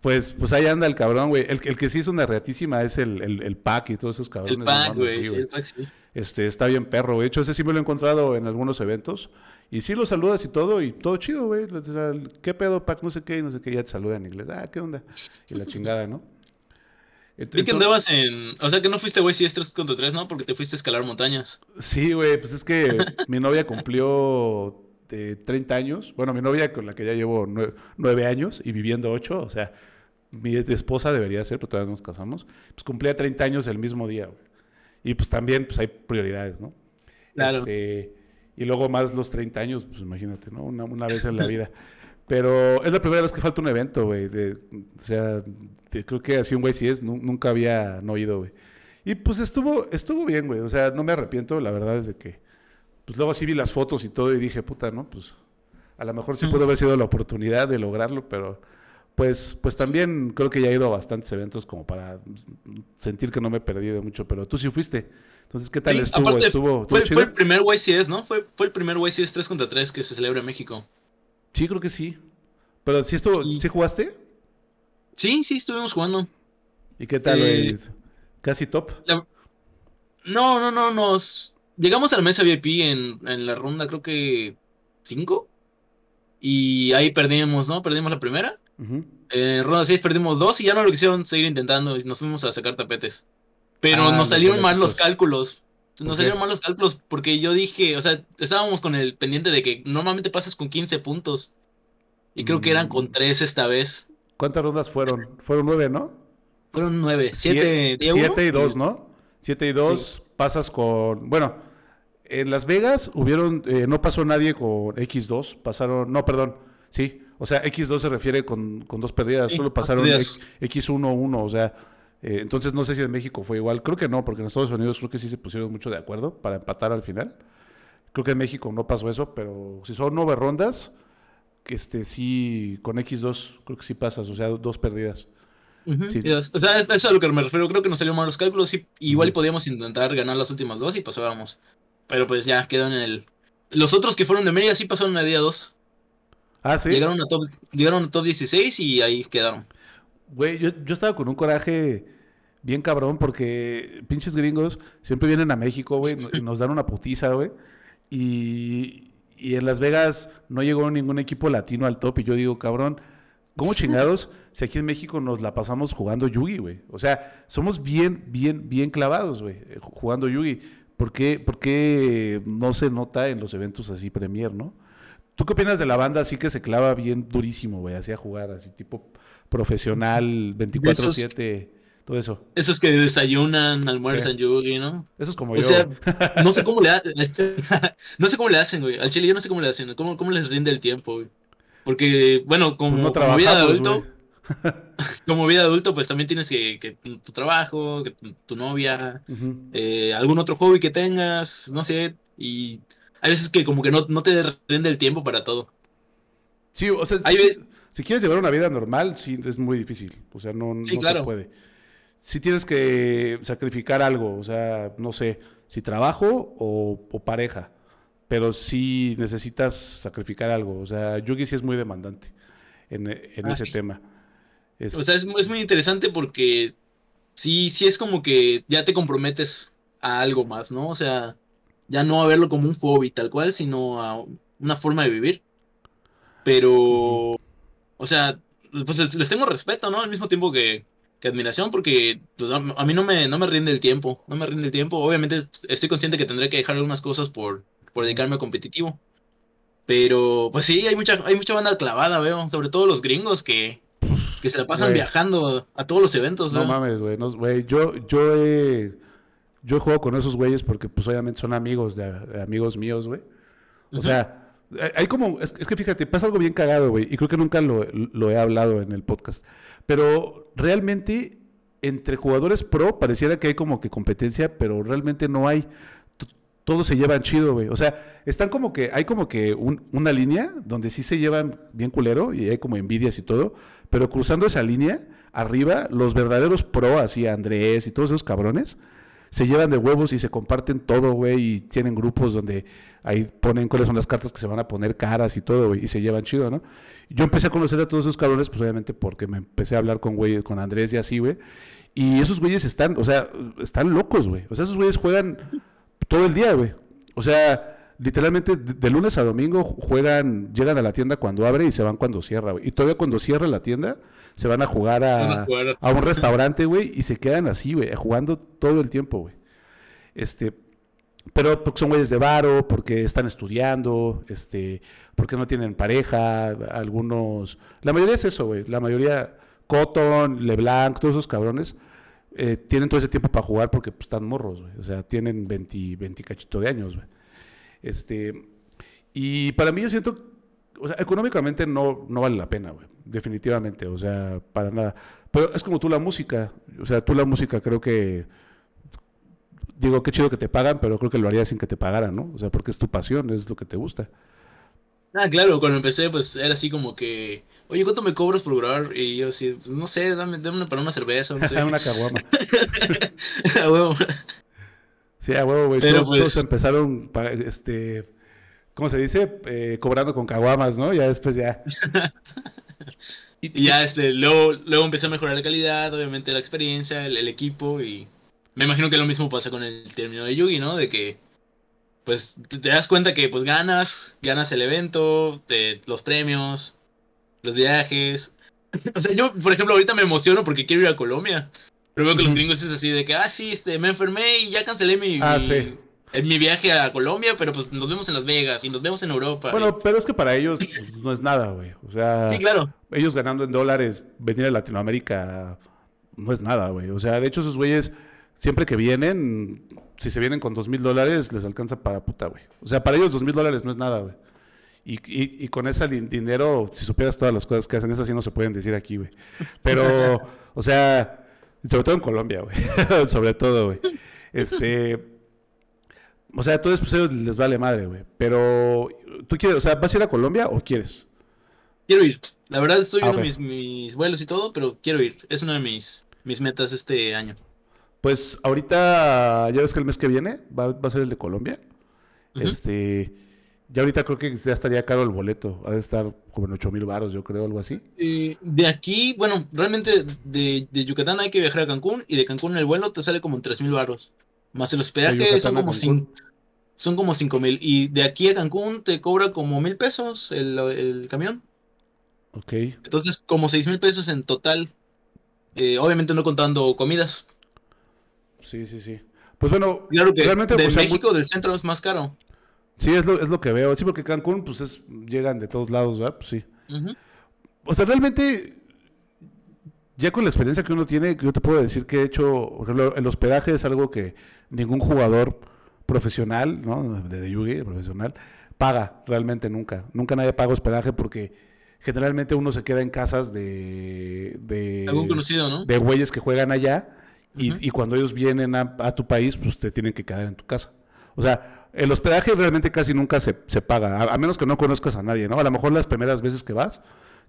pues, pues ahí anda el cabrón, güey. El, que sí es una reatísima es el, el, pack y todos esos cabrones. El güey, Este, está bien perro, güey. De hecho, ese sí me lo he encontrado en algunos eventos. Y sí lo saludas y todo, y todo chido, güey. ¿Qué pedo, Pac, No sé qué, no sé qué. Ya te saluda en inglés. Ah, ¿qué onda? Y la chingada, ¿no? que andabas en. O sea, que no fuiste, güey, si es 3 contra 3, ¿no? Porque te fuiste a escalar montañas. Sí, güey, pues es que <laughs> mi novia cumplió de eh, 30 años. Bueno, mi novia con la que ya llevo 9, años y viviendo 8, o sea, mi esposa debería ser, pero todavía nos casamos. Pues cumplía 30 años el mismo día, güey. Y pues también, pues hay prioridades, ¿no? Claro. Este, y luego más los 30 años, pues imagínate, ¿no? una vez en la <laughs> vida. Pero es la primera vez que falta un evento, güey. O sea, este, creo que así un YCS es, nunca había no ido, güey. Y pues estuvo, estuvo bien, güey. O sea, no me arrepiento, la verdad, es de que. Pues luego así vi las fotos y todo y dije, puta, ¿no? Pues a lo mejor sí mm. pudo haber sido la oportunidad de lograrlo, pero pues, pues también creo que ya he ido a bastantes eventos como para sentir que no me he de mucho, pero tú sí fuiste. Entonces, ¿qué tal estuvo? ¿Estuvo, fue, el primer YCS, ¿no? Fue, el primer YCS 3 contra 3 que se celebra en México. Sí, creo que sí. Pero si esto si jugaste? Sí, sí, estuvimos jugando. ¿Y qué tal? Eh, ¿Casi top? No, no, no, nos... Llegamos al mes mesa VIP en, la ronda, creo que 5. Y ahí perdimos, ¿no? Perdimos la primera. en eh, ronda 6 perdimos dos y ya no lo quisieron seguir intentando y nos fuimos a sacar tapetes. Pero ah, nos salieron mal los cálculos. Nos salieron mal los cálculos porque yo dije, o sea, estábamos con el pendiente de que normalmente pasas con 15 puntos. Y creo que eran mm. con 3 esta vez. ¿Cuántas rondas fueron? Fueron nueve, ¿no? Fueron nueve. Siete, siete y dos, ¿no? Siete y dos pasas con. Bueno, en Las Vegas hubieron. Eh, no pasó nadie con X2. Pasaron. No, perdón. Sí. O sea, X2 se refiere con, dos perdidas. solo pasaron X, 1 1. O sea, eh, entonces no sé si en México fue igual. Creo que no, porque en Estados Unidos creo que sí se pusieron mucho de acuerdo para empatar al final. Creo que en México no pasó eso, pero si son nueve rondas que este sí, con X2, creo que sí pasas, o sea, dos pérdidas. O sea, eso es a lo que me refiero. Creo que nos salieron mal los cálculos. Y igual podíamos intentar ganar las últimas dos y pasábamos. Pero pues ya, quedó en el. Los otros que fueron de media sí pasaron a día 2. Ah, sí. Llegaron a top, llegaron a top 16 y ahí quedaron. Güey, yo, yo estaba con un coraje bien cabrón porque pinches gringos siempre vienen a México, güey, y <laughs> nos dan una putiza, güey. Y, y en Las Vegas no llegó ningún equipo latino al top y yo digo, cabrón, ¿cómo <laughs> chingados si aquí en México nos la pasamos jugando yugi, güey? O sea, somos bien, bien, bien clavados, güey, eh, jugando yugi. ¿Por qué, no se nota en los eventos así Premier, no? ¿Tú qué opinas de la banda así que se clava bien durísimo, güey, así a jugar, así tipo profesional 24-7? todo eso. Esos que desayunan, almuerzan, yugi, ¿no? Eso como yo. <laughs> no sé cómo le hacen. <laughs> <laughs> no sé cómo le hacen, güey. Al chile yo no sé cómo le hacen. ¿Cómo, cómo les rinde el tiempo, güey? Porque, bueno, pues como, vida adulto. como vida adulto, pues también tienes que, tu trabajo, que tu, novia, eh, algún otro hobby que tengas, no sé. Y hay veces que como que no, te rinde el tiempo para todo. Sí, o sea, si, si, quieres llevar una vida normal, sí, es muy difícil. O sea, no, se puede si tienes que sacrificar algo, o sea, no sé, si trabajo o, pareja, pero si necesitas sacrificar algo, o sea, Yugi sí es muy demandante en, ah, ese tema. o sea, es, muy interesante porque sí, sí es como que ya te comprometes a algo más, ¿no? O sea, ya no a verlo como un hobby tal cual, sino a una forma de vivir. Pero, o sea, pues les tengo respeto, ¿no? Al mismo tiempo que, admiración porque pues, a mí no me, no me rinde el tiempo, no me rinde el tiempo. Obviamente estoy consciente que tendré que dejar algunas cosas por, dedicarme a competitivo. Pero pues sí, hay mucha, hay mucha banda clavada, veo, sobre todo los gringos que, se la pasan viajando a todos los eventos. No, no mames, güey, yo, yo, yo juego con esos güeyes porque pues obviamente son amigos de, amigos míos, güey. O sea... Hay como, es, que fíjate, pasa algo bien cagado, güey, y creo que nunca lo, lo he hablado en el podcast. Pero realmente entre jugadores pro pareciera que hay como que competencia, pero realmente no hay. Todos se llevan chido, güey. O sea, están como que, hay como que una línea donde sí se llevan bien culero y hay como envidias y todo, pero cruzando esa línea, arriba, los verdaderos pro, así Andrés y todos esos cabrones, se llevan de huevos y se comparten todo, güey, y tienen grupos donde ahí ponen cuáles son las cartas que se van a poner caras y todo, güey, y se llevan chido, ¿no? Yo empecé a conocer a todos esos cabrones, pues obviamente porque me empecé a hablar con güeyes, con Andrés y así, güey. Y esos güeyes están, o sea, están locos, güey. O sea, esos güeyes juegan todo el día, güey. O sea, literalmente de lunes a domingo juegan, llegan a la tienda cuando abre y se van cuando cierra, güey. Y todavía cuando cierra la tienda, se van a jugar a, un restaurante, güey, y se quedan así, güey, jugando todo el tiempo, güey. Este, pero porque son güeyes de varo, porque están estudiando, este, porque no tienen pareja, algunos. La mayoría es eso, güey. La mayoría, Cotton, LeBlanc, todos esos cabrones. Eh, tienen todo ese tiempo para jugar porque pues, están morros, güey. O sea, tienen 20, 20 cachito de años, güey. Este, y para mí yo siento, o sea, económicamente no, no vale la pena, güey, definitivamente, o sea, para nada. Pero es como tú la música, o sea, tú la música creo que, digo, qué chido que te pagan, pero creo que lo haría sin que te pagaran, ¿no? O sea, porque es tu pasión, es lo que te gusta. Ah, claro, cuando empecé, pues era así como que, oye, ¿cuánto me cobras por grabar? Y yo así, pues, no sé, dame, dame para una cerveza, no sé. <laughs> una caguama. <laughs> A huevo. Sí, a huevo, güey. todos, pues empezaron, este, ¿cómo se dice? Eh, cobrando con caguamas, ¿no? Ya después ya. <laughs> y, ya este, luego, luego empezó a mejorar la calidad, obviamente la experiencia, el, equipo y me imagino que lo mismo pasa con el término de Yugi, ¿no? De que pues te das cuenta que pues ganas, ganas el evento, los premios, los viajes. O sea, yo por ejemplo ahorita me emociono porque quiero ir a Colombia. Pero veo que los gringos es así de que, ah, sí, este, me enfermé y ya cancelé mi, ah, mi viaje a Colombia, pero pues nos vemos en Las Vegas y nos vemos en Europa. Bueno, pero es que para ellos pues, no es nada, güey. O sea, claro. ellos ganando en dólares, venir a Latinoamérica no es nada, güey. O sea, de hecho, esos güeyes, siempre que vienen, si se vienen con dos mil dólares, les alcanza para puta, güey. O sea, para ellos dos mil dólares no es nada, güey. Y, y, con ese dinero, si supieras todas las cosas que hacen, esas sí no se pueden decir aquí, güey. Pero, <laughs> o sea sobre todo en Colombia, güey. <laughs> Sobre todo, güey. Este. O sea, pues, a todos ellos les vale madre, güey. Pero, ¿tú quieres? O sea, ¿vas a ir a Colombia o quieres? Quiero ir. La verdad, estoy ah, viendo mis, vuelos y todo, pero quiero ir. Es una de mis, mis metas este año. Pues ahorita, ya ves que el mes que viene va, a ser el de Colombia. Este. Ya ahorita creo que ya estaría caro el boleto, ha de estar como en 8 mil baros, yo creo, algo así. Eh, de aquí, bueno, realmente de, Yucatán hay que viajar a Cancún y de Cancún el vuelo te sale como en 3 mil baros. Más el hospedaje son como, cinco, son como 5 mil. Y de aquí a Cancún te cobra como mil pesos el, camión. Ok. Entonces, como 6 mil pesos en total. Eh, obviamente no contando comidas. Sí, sí, sí. Pues bueno, realmente, de pues México, del centro es más caro. Sí, es lo, que veo. Sí, porque Cancún, pues llegan de todos lados, ¿verdad? Pues, sí. O sea, realmente, ya con la experiencia que uno tiene, yo te puedo decir que he hecho, el hospedaje es algo que ningún jugador profesional, ¿no? De, de Yugi, profesional, paga realmente nunca. Nunca nadie paga hospedaje porque generalmente uno se queda en casas de. de Algún conocido, ¿no? De güeyes que juegan allá. y, cuando ellos vienen a, tu país, pues te tienen que quedar en tu casa. O sea, el hospedaje realmente casi nunca se, paga, a, menos que no conozcas a nadie, ¿no? A lo mejor las primeras veces que vas,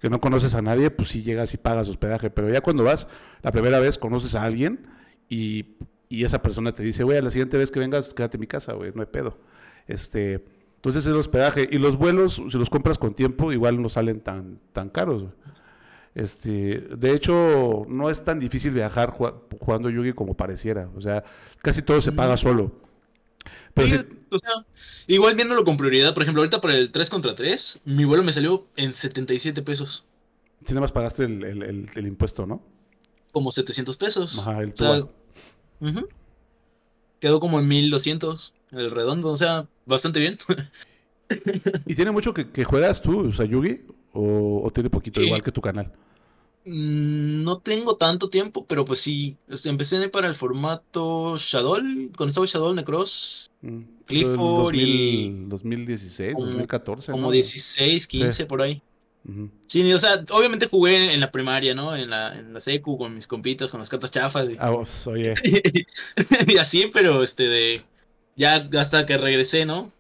que no conoces a nadie, pues sí llegas y pagas hospedaje, pero ya cuando vas, la primera vez conoces a alguien y, esa persona te dice, güey, a la siguiente vez que vengas, quédate en mi casa, güey, no hay pedo. Este, entonces el hospedaje y los vuelos, si los compras con tiempo, igual no salen tan, tan caros, Este, de hecho, no es tan difícil viajar jugando Yugi como pareciera. O sea, casi todo se paga mm. solo. Pero igual viéndolo con prioridad, por ejemplo, ahorita para el 3 contra 3, mi vuelo me salió en 77 pesos. Si nada más pagaste el, impuesto, ¿no? Como 700 pesos. Ajá, el Quedó como en 1200, el redondo, o sea, bastante bien. ¿Y tiene mucho que, juegas tú, o sea, Yugi? O, tiene poquito, igual que tu canal? Mm, no tengo tanto tiempo, pero pues sí. Empecé para el formato Shadow, con estaba Shadow Necros, mm, Clifford 2016, 2014. Como 16, 15 por ahí. Sí, o sea, obviamente jugué en la primaria, ¿no? En la, en la secu con mis compitas, con las cartas chafas. Y... Ah, <laughs> y así, pero este de. Ya hasta que regresé, ¿no?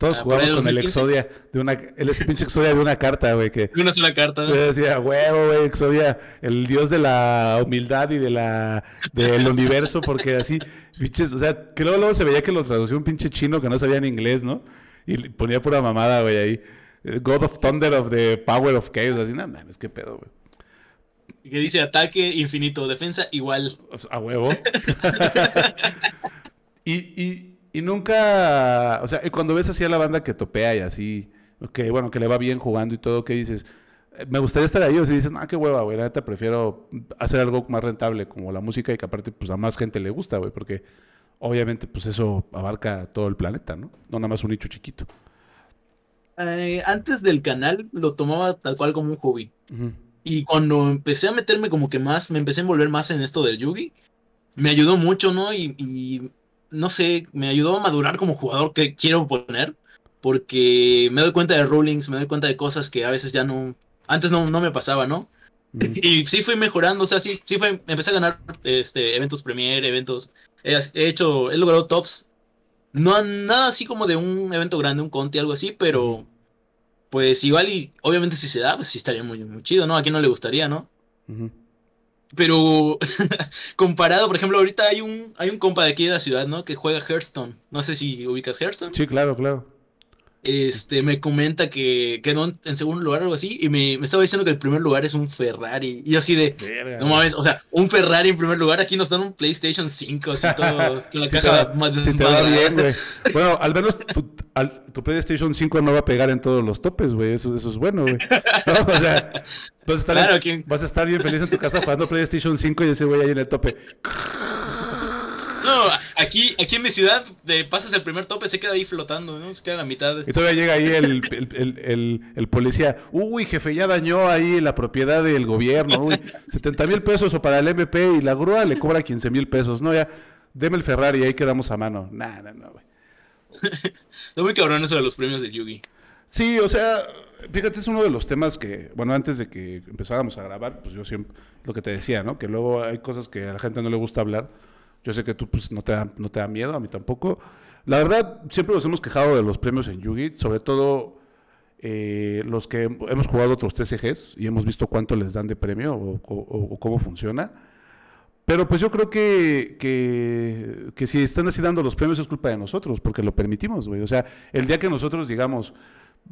Todos ah, jugamos con el Exodia de una, el ese pinche Exodia de una carta, güey, que. una sola carta. Yo decía, huevo, güey, Exodia, el dios de la humildad y de la del universo, porque así, pinches, o sea, que luego, se veía que lo traducía un pinche chino que no sabía en inglés, ¿no? Y ponía pura mamada, güey, ahí. God of Thunder of the Power of Chaos, así, nada, es qué pedo, güey. Que dice ataque infinito, defensa igual. A huevo. <laughs> y, y y nunca, o sea, cuando ves así a la banda que topea y así, que bueno, que le va bien jugando y todo, ¿qué dices, eh, me gustaría estar ahí, o si dices, ah, qué hueva, güey, la neta prefiero hacer algo más rentable como la música y que aparte pues a más gente le gusta, güey, porque obviamente pues eso abarca todo el planeta, ¿no? No nada más un nicho chiquito. Eh, antes del canal lo tomaba tal cual como un hobby. Y cuando empecé a meterme como que más, me empecé a envolver más en esto del yugi, me ayudó mucho, ¿no? y no sé, me ayudó a madurar como jugador que quiero poner, porque me doy cuenta de rulings, me doy cuenta de cosas que a veces ya no, antes no, no me pasaba, ¿no? <laughs> Y sí fui mejorando, o sea, sí, sí fue, empecé a ganar este, eventos Premier, eventos, he, hecho, he logrado tops, no nada así como de un evento grande, un conti, algo así, pero pues igual y obviamente si se da, pues sí estaría muy, chido, ¿no? A no le gustaría, ¿no? Pero <laughs> comparado, por ejemplo, ahorita hay un, hay un compa de aquí de la ciudad, ¿no? Que juega Hearthstone. No sé si ubicas Hearthstone. Sí, claro, claro este, me comenta que no, en segundo lugar o algo así, y me, estaba diciendo que el primer lugar es un Ferrari. Y así de, no mames, o sea, un Ferrari en primer lugar, aquí nos dan un PlayStation 5, así todo, bien, <laughs> Bueno, al menos tu, PlayStation 5 no va a pegar en todos los topes, güey, eso, es bueno, güey. vas a, estar bien feliz en tu casa jugando PlayStation 5 y ese güey ahí en el tope. No, aquí, aquí en mi ciudad te pasas el primer tope, se queda ahí flotando, ¿no? Se queda a la mitad. Y todavía llega ahí el, policía. Uy, jefe, ya dañó ahí la propiedad del gobierno. Uy, 70 mil pesos o para el MP y la grúa le cobra 15 mil pesos. No, ya, deme el Ferrari, ahí quedamos a mano. No, no, no, güey. Está <laughs> muy cabrón eso de los premios de Yugi. Sí, o sea, fíjate, es uno de los temas que, bueno, antes de que empezáramos a grabar, pues yo siempre, lo que te decía, ¿no? Que luego hay cosas que a la gente no le gusta hablar yo sé que tú pues, no, te da, no te da miedo, a mí tampoco. La verdad, siempre nos hemos quejado de los premios en Yugi, sobre todo eh, los que hemos jugado otros TCGs y hemos visto cuánto les dan de premio o, cómo funciona. Pero pues yo creo que, que, si están así dando los premios es culpa de nosotros, porque lo permitimos, güey. O sea, el día que nosotros digamos,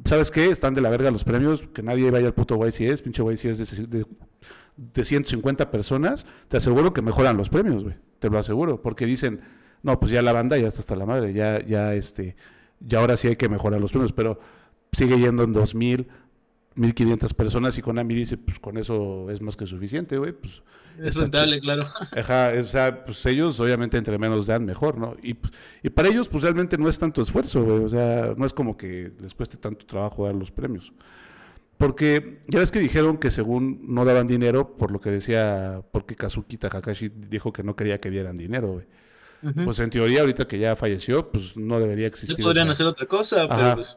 ¿sabes qué? Están de la verga los premios, que nadie vaya al puto YCS, pinche YCS de, de, de 150 personas, te aseguro que mejoran los premios, güey te lo aseguro, porque dicen, no, pues ya la banda ya está hasta la madre, ya, ya, este, ya ahora sí hay que mejorar los premios, pero sigue yendo en 2000, 1500 personas y Konami dice, pues con eso es más que suficiente, güey, pues. Es rentable, claro. o sea, pues ellos obviamente entre menos dan mejor, ¿no? Y, pues, y para ellos pues realmente no es tanto esfuerzo, güey, o sea, no es como que les cueste tanto trabajo dar los premios. Porque ya ves que dijeron que según no daban dinero, por lo que decía, porque Kazuki Takakashi dijo que no quería que dieran dinero, güey. Pues en teoría, ahorita que ya falleció, pues no debería existir. podrían hacer otra cosa, pero pues...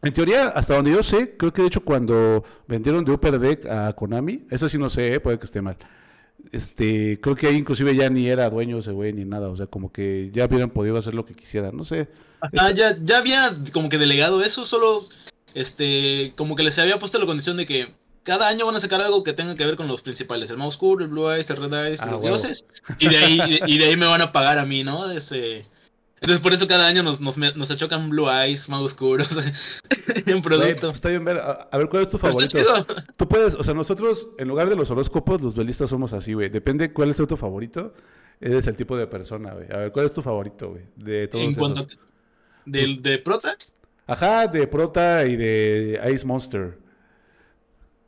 En teoría, hasta donde yo sé, creo que de hecho cuando vendieron de Upper Deck a Konami, eso sí no sé, eh, puede que esté mal. Este, creo que ahí inclusive ya ni era dueño ese güey ni nada, o sea, como que ya hubieran podido hacer lo que quisieran, no sé. Este ya, ya había como que delegado eso, solo este, como que les había puesto la condición de que cada año van a sacar algo que tenga que ver con los principales, el Mouse el Blue Eyes, el Red Eyes, ah, los dioses, y de, ahí, y de ahí me van a pagar a mí, ¿no? Ese... Entonces por eso cada año nos, nos, achocan Blue Eyes, Mouse Cool, <laughs> o sea, producto. está bien ver, a, ver cuál es tu favorito. Tú puedes, o sea, nosotros en lugar de los horóscopos, los duelistas somos así, güey. Depende cuál es tu favorito, eres el tipo de persona, güey. A ver, ¿cuál es tu favorito, güey? De todos ¿En cuanto... Pues ¿De Prota? Ajá, de Prota y de Ice Monster.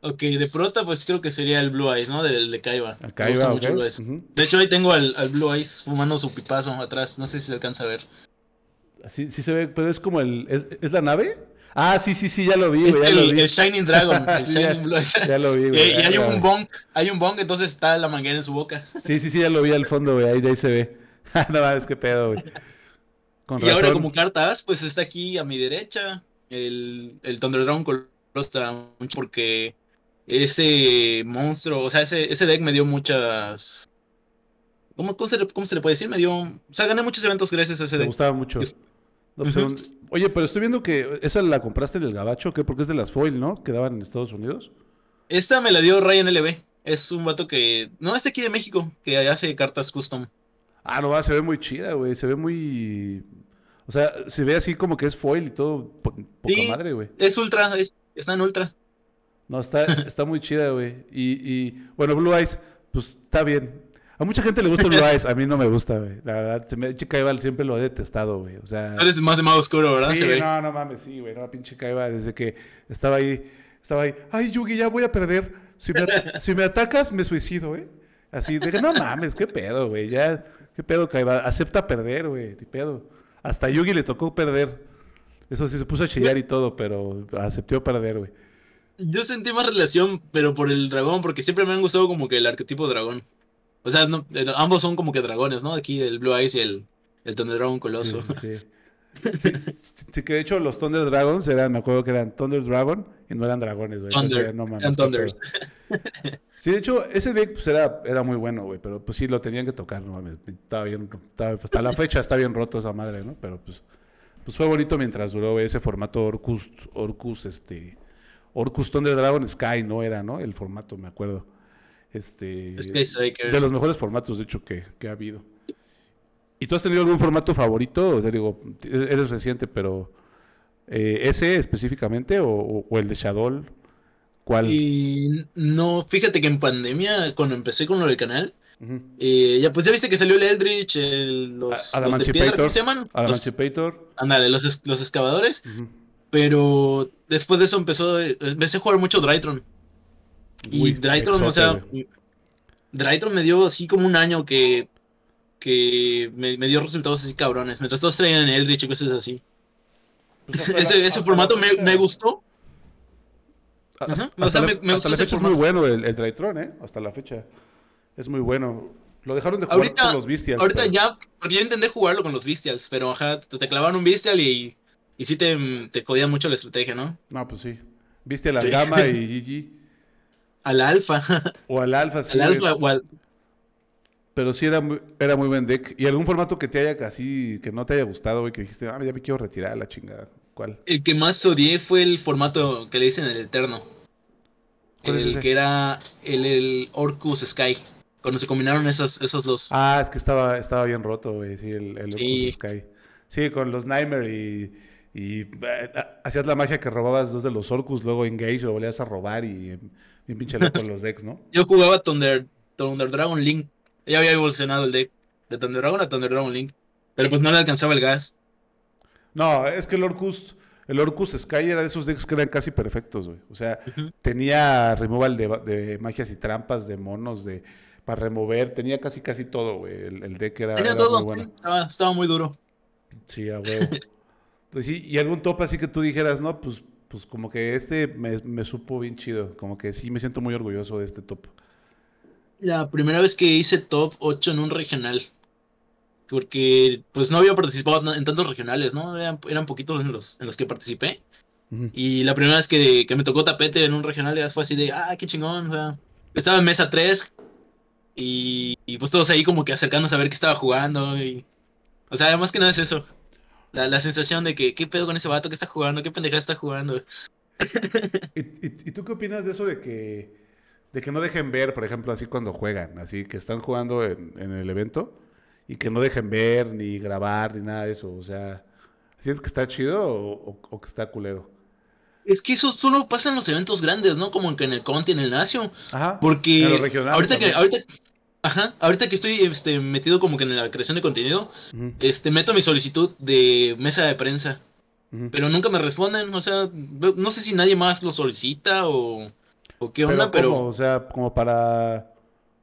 Ok, de Prota, pues creo que sería el Blue Eyes, ¿no? Del de Kaiba. Ah, Kaiba De hecho, ahí tengo al, Blue Ice fumando su pipazo atrás. No sé si se alcanza a ver. Sí, sí se ve, pero es como el. ¿Es, la nave? Ah, sí, sí, sí, ya lo vi, ya el, lo vi. el, Shining Dragon. El <laughs> Shining ya, Blue Ice ya lo vi, güey. Eh, y, hay un bonk, hay un bong, entonces está la manguera en su boca. sí, sí, sí, ya lo vi al fondo, güey. Ahí, ahí se ve. <laughs> no es que pedo, güey y ahora como cartas, pues está aquí a mi derecha el, el Thunder mucho porque ese monstruo, o sea, ese, deck me dio muchas... ¿Cómo, cómo, se le, puede decir? Me dio... O sea, gané muchos eventos gracias a ese Me gustaba mucho. Pues, oye, pero estoy viendo que esa la compraste del Gabacho, ¿qué? Porque es de las foil, ¿no? Que daban en Estados Unidos. Esta me la dio Ryan LB. Es un vato que... No, es de aquí de México, que hace cartas custom. Ah, no, va, se ve muy chida, güey. Se ve muy... O sea, se ve así como que es foil y todo, poca madre, güey. Es ultra, está en ultra. No, está, <laughs> está muy chida, güey. Y, y, bueno, Blue Eyes, pues está bien. A mucha gente le gusta Blue <laughs> Eyes, a mí no me gusta, güey. La verdad, se me, Chica siempre lo he detestado, güey. O sea. Eres más de más oscuro, ¿verdad? Sí, no, no mames, sí, güey. No, pinche Eval, desde que estaba ahí, estaba ahí. Ay, Yugi, ya voy a perder. Si me, atacas, me suicido, güey. ¿eh? Así, de que no mames, qué pedo, güey. Ya, qué pedo, Caiba, Acepta perder, güey, qué pedo. Hasta Yugi le tocó perder. Eso sí, se puso a chillar y todo, pero aceptó perder, güey. Yo sentí más relación, pero por el dragón, porque siempre me han gustado como que el arquetipo dragón. O sea, eh, ambos son como que dragones, ¿no? Aquí el Blue Eyes y el, el Dragon Coloso. sí. <laughs> Sí, que de hecho los Thunder Dragons eran, me acuerdo que eran Thunder Dragon y no eran dragones, güey. Sí, de hecho, ese deck pues, era, muy bueno, güey, pero pues sí lo tenían que tocar, no mames. Estaba bien, pues, hasta la fecha está bien roto esa madre, ¿no? Pero pues, pues fue bonito mientras duró ese formato Orcus, Orcus, este, Orcus Thunder Dragon Sky, ¿no? Era, ¿no? El formato, me acuerdo. Este, de los mejores formatos, de hecho, que ha habido. ¿Y tú has tenido algún formato favorito? O sea, digo, eres reciente, pero eh, ¿ese específicamente o, el de Shadow? ¿Cuál? Y no, fíjate que en pandemia, cuando empecé con lo del canal, eh, ya pues ya viste que salió el Eldritch, el, los, los, excavadores. Pero después de eso empezó, empecé a jugar mucho Drytron. y Drytron, o sea, Drytron me dio así como un año que que me, dio resultados así cabrones. Mientras todos traían Eldritch y cosas así. Pues ese, ese formato me, me, gustó. Ah, hasta, o sea, la, me, fecha es muy bueno el, el ¿eh? Hasta la fecha. Es muy bueno. Lo dejaron de jugar con los Bestials. Ahorita pues. ya, porque yo intenté jugarlo con los Bestials, pero ajá, te, te clavaron un Bestial y, y sí te, te codía mucho la estrategia, ¿no? No, pues sí. Viste a la Gama y GG. <laughs> Al Alfa. O al Alfa, sí. Al Alfa, o al, pero sí era muy, era muy buen deck. ¿Y algún formato que te haya casi, que no te haya gustado, y que dijiste, ah, ya me quiero retirar la chingada? ¿Cuál? El que más odié fue el formato que le dicen el Eterno. El que era el, Orcus Sky. Cuando se combinaron esos, esos dos. Ah, es que estaba, estaba bien roto, güey, sí, el, Orcus Sky. Sí, con los Nightmare y, eh, hacías la magia que robabas dos de los Orcus, luego Engage lo volvías a robar y bien pinche loco <laughs> los decks, ¿no? Yo jugaba Thunder, Thunder Dragon Link ya había evolucionado el deck de Thunder Dragon a Thunder Link, pero pues no le alcanzaba el gas. No, es que el Orcus, el Orcus Sky era de esos decks que eran casi perfectos, güey. O sea, tenía removal de, magias y trampas, de monos, de para remover, tenía casi casi todo, güey. El, deck era, todo. muy estaba, muy duro. Sí, a <laughs> huevo. Pues y algún top así que tú dijeras, no, pues, pues como que este me, me, supo bien chido, como que sí me siento muy orgulloso de este top la primera vez que hice top 8 en un regional. Porque pues no había participado en tantos regionales, ¿no? Eran, poquitos en los, en los que participé. Y la primera vez que, me tocó tapete en un regional ya fue así de, ah, qué chingón. O sea, estaba en mesa 3 y, pues todos ahí como que acercándose a ver qué estaba jugando. Y, o sea, además que nada es eso. La, sensación de que, ¿qué pedo con ese vato que está jugando? ¿Qué pendejada está jugando? <laughs> y tú qué opinas de eso de que de que no dejen ver, por ejemplo, así cuando juegan, así que están jugando en, el evento y que no dejen ver, ni grabar, ni nada de eso. O sea, ¿sientes que está chido o, que está culero? Es que eso solo pasa en los eventos grandes, ¿no? Como que en el Conti, en el Nacio, Ajá. Porque ahorita que, ajá, ahorita que estoy este, metido como que en la creación de contenido, este, meto mi solicitud de mesa de prensa. Pero nunca me responden, o sea, no sé si nadie más lo solicita o o qué onda, pero. o sea, como para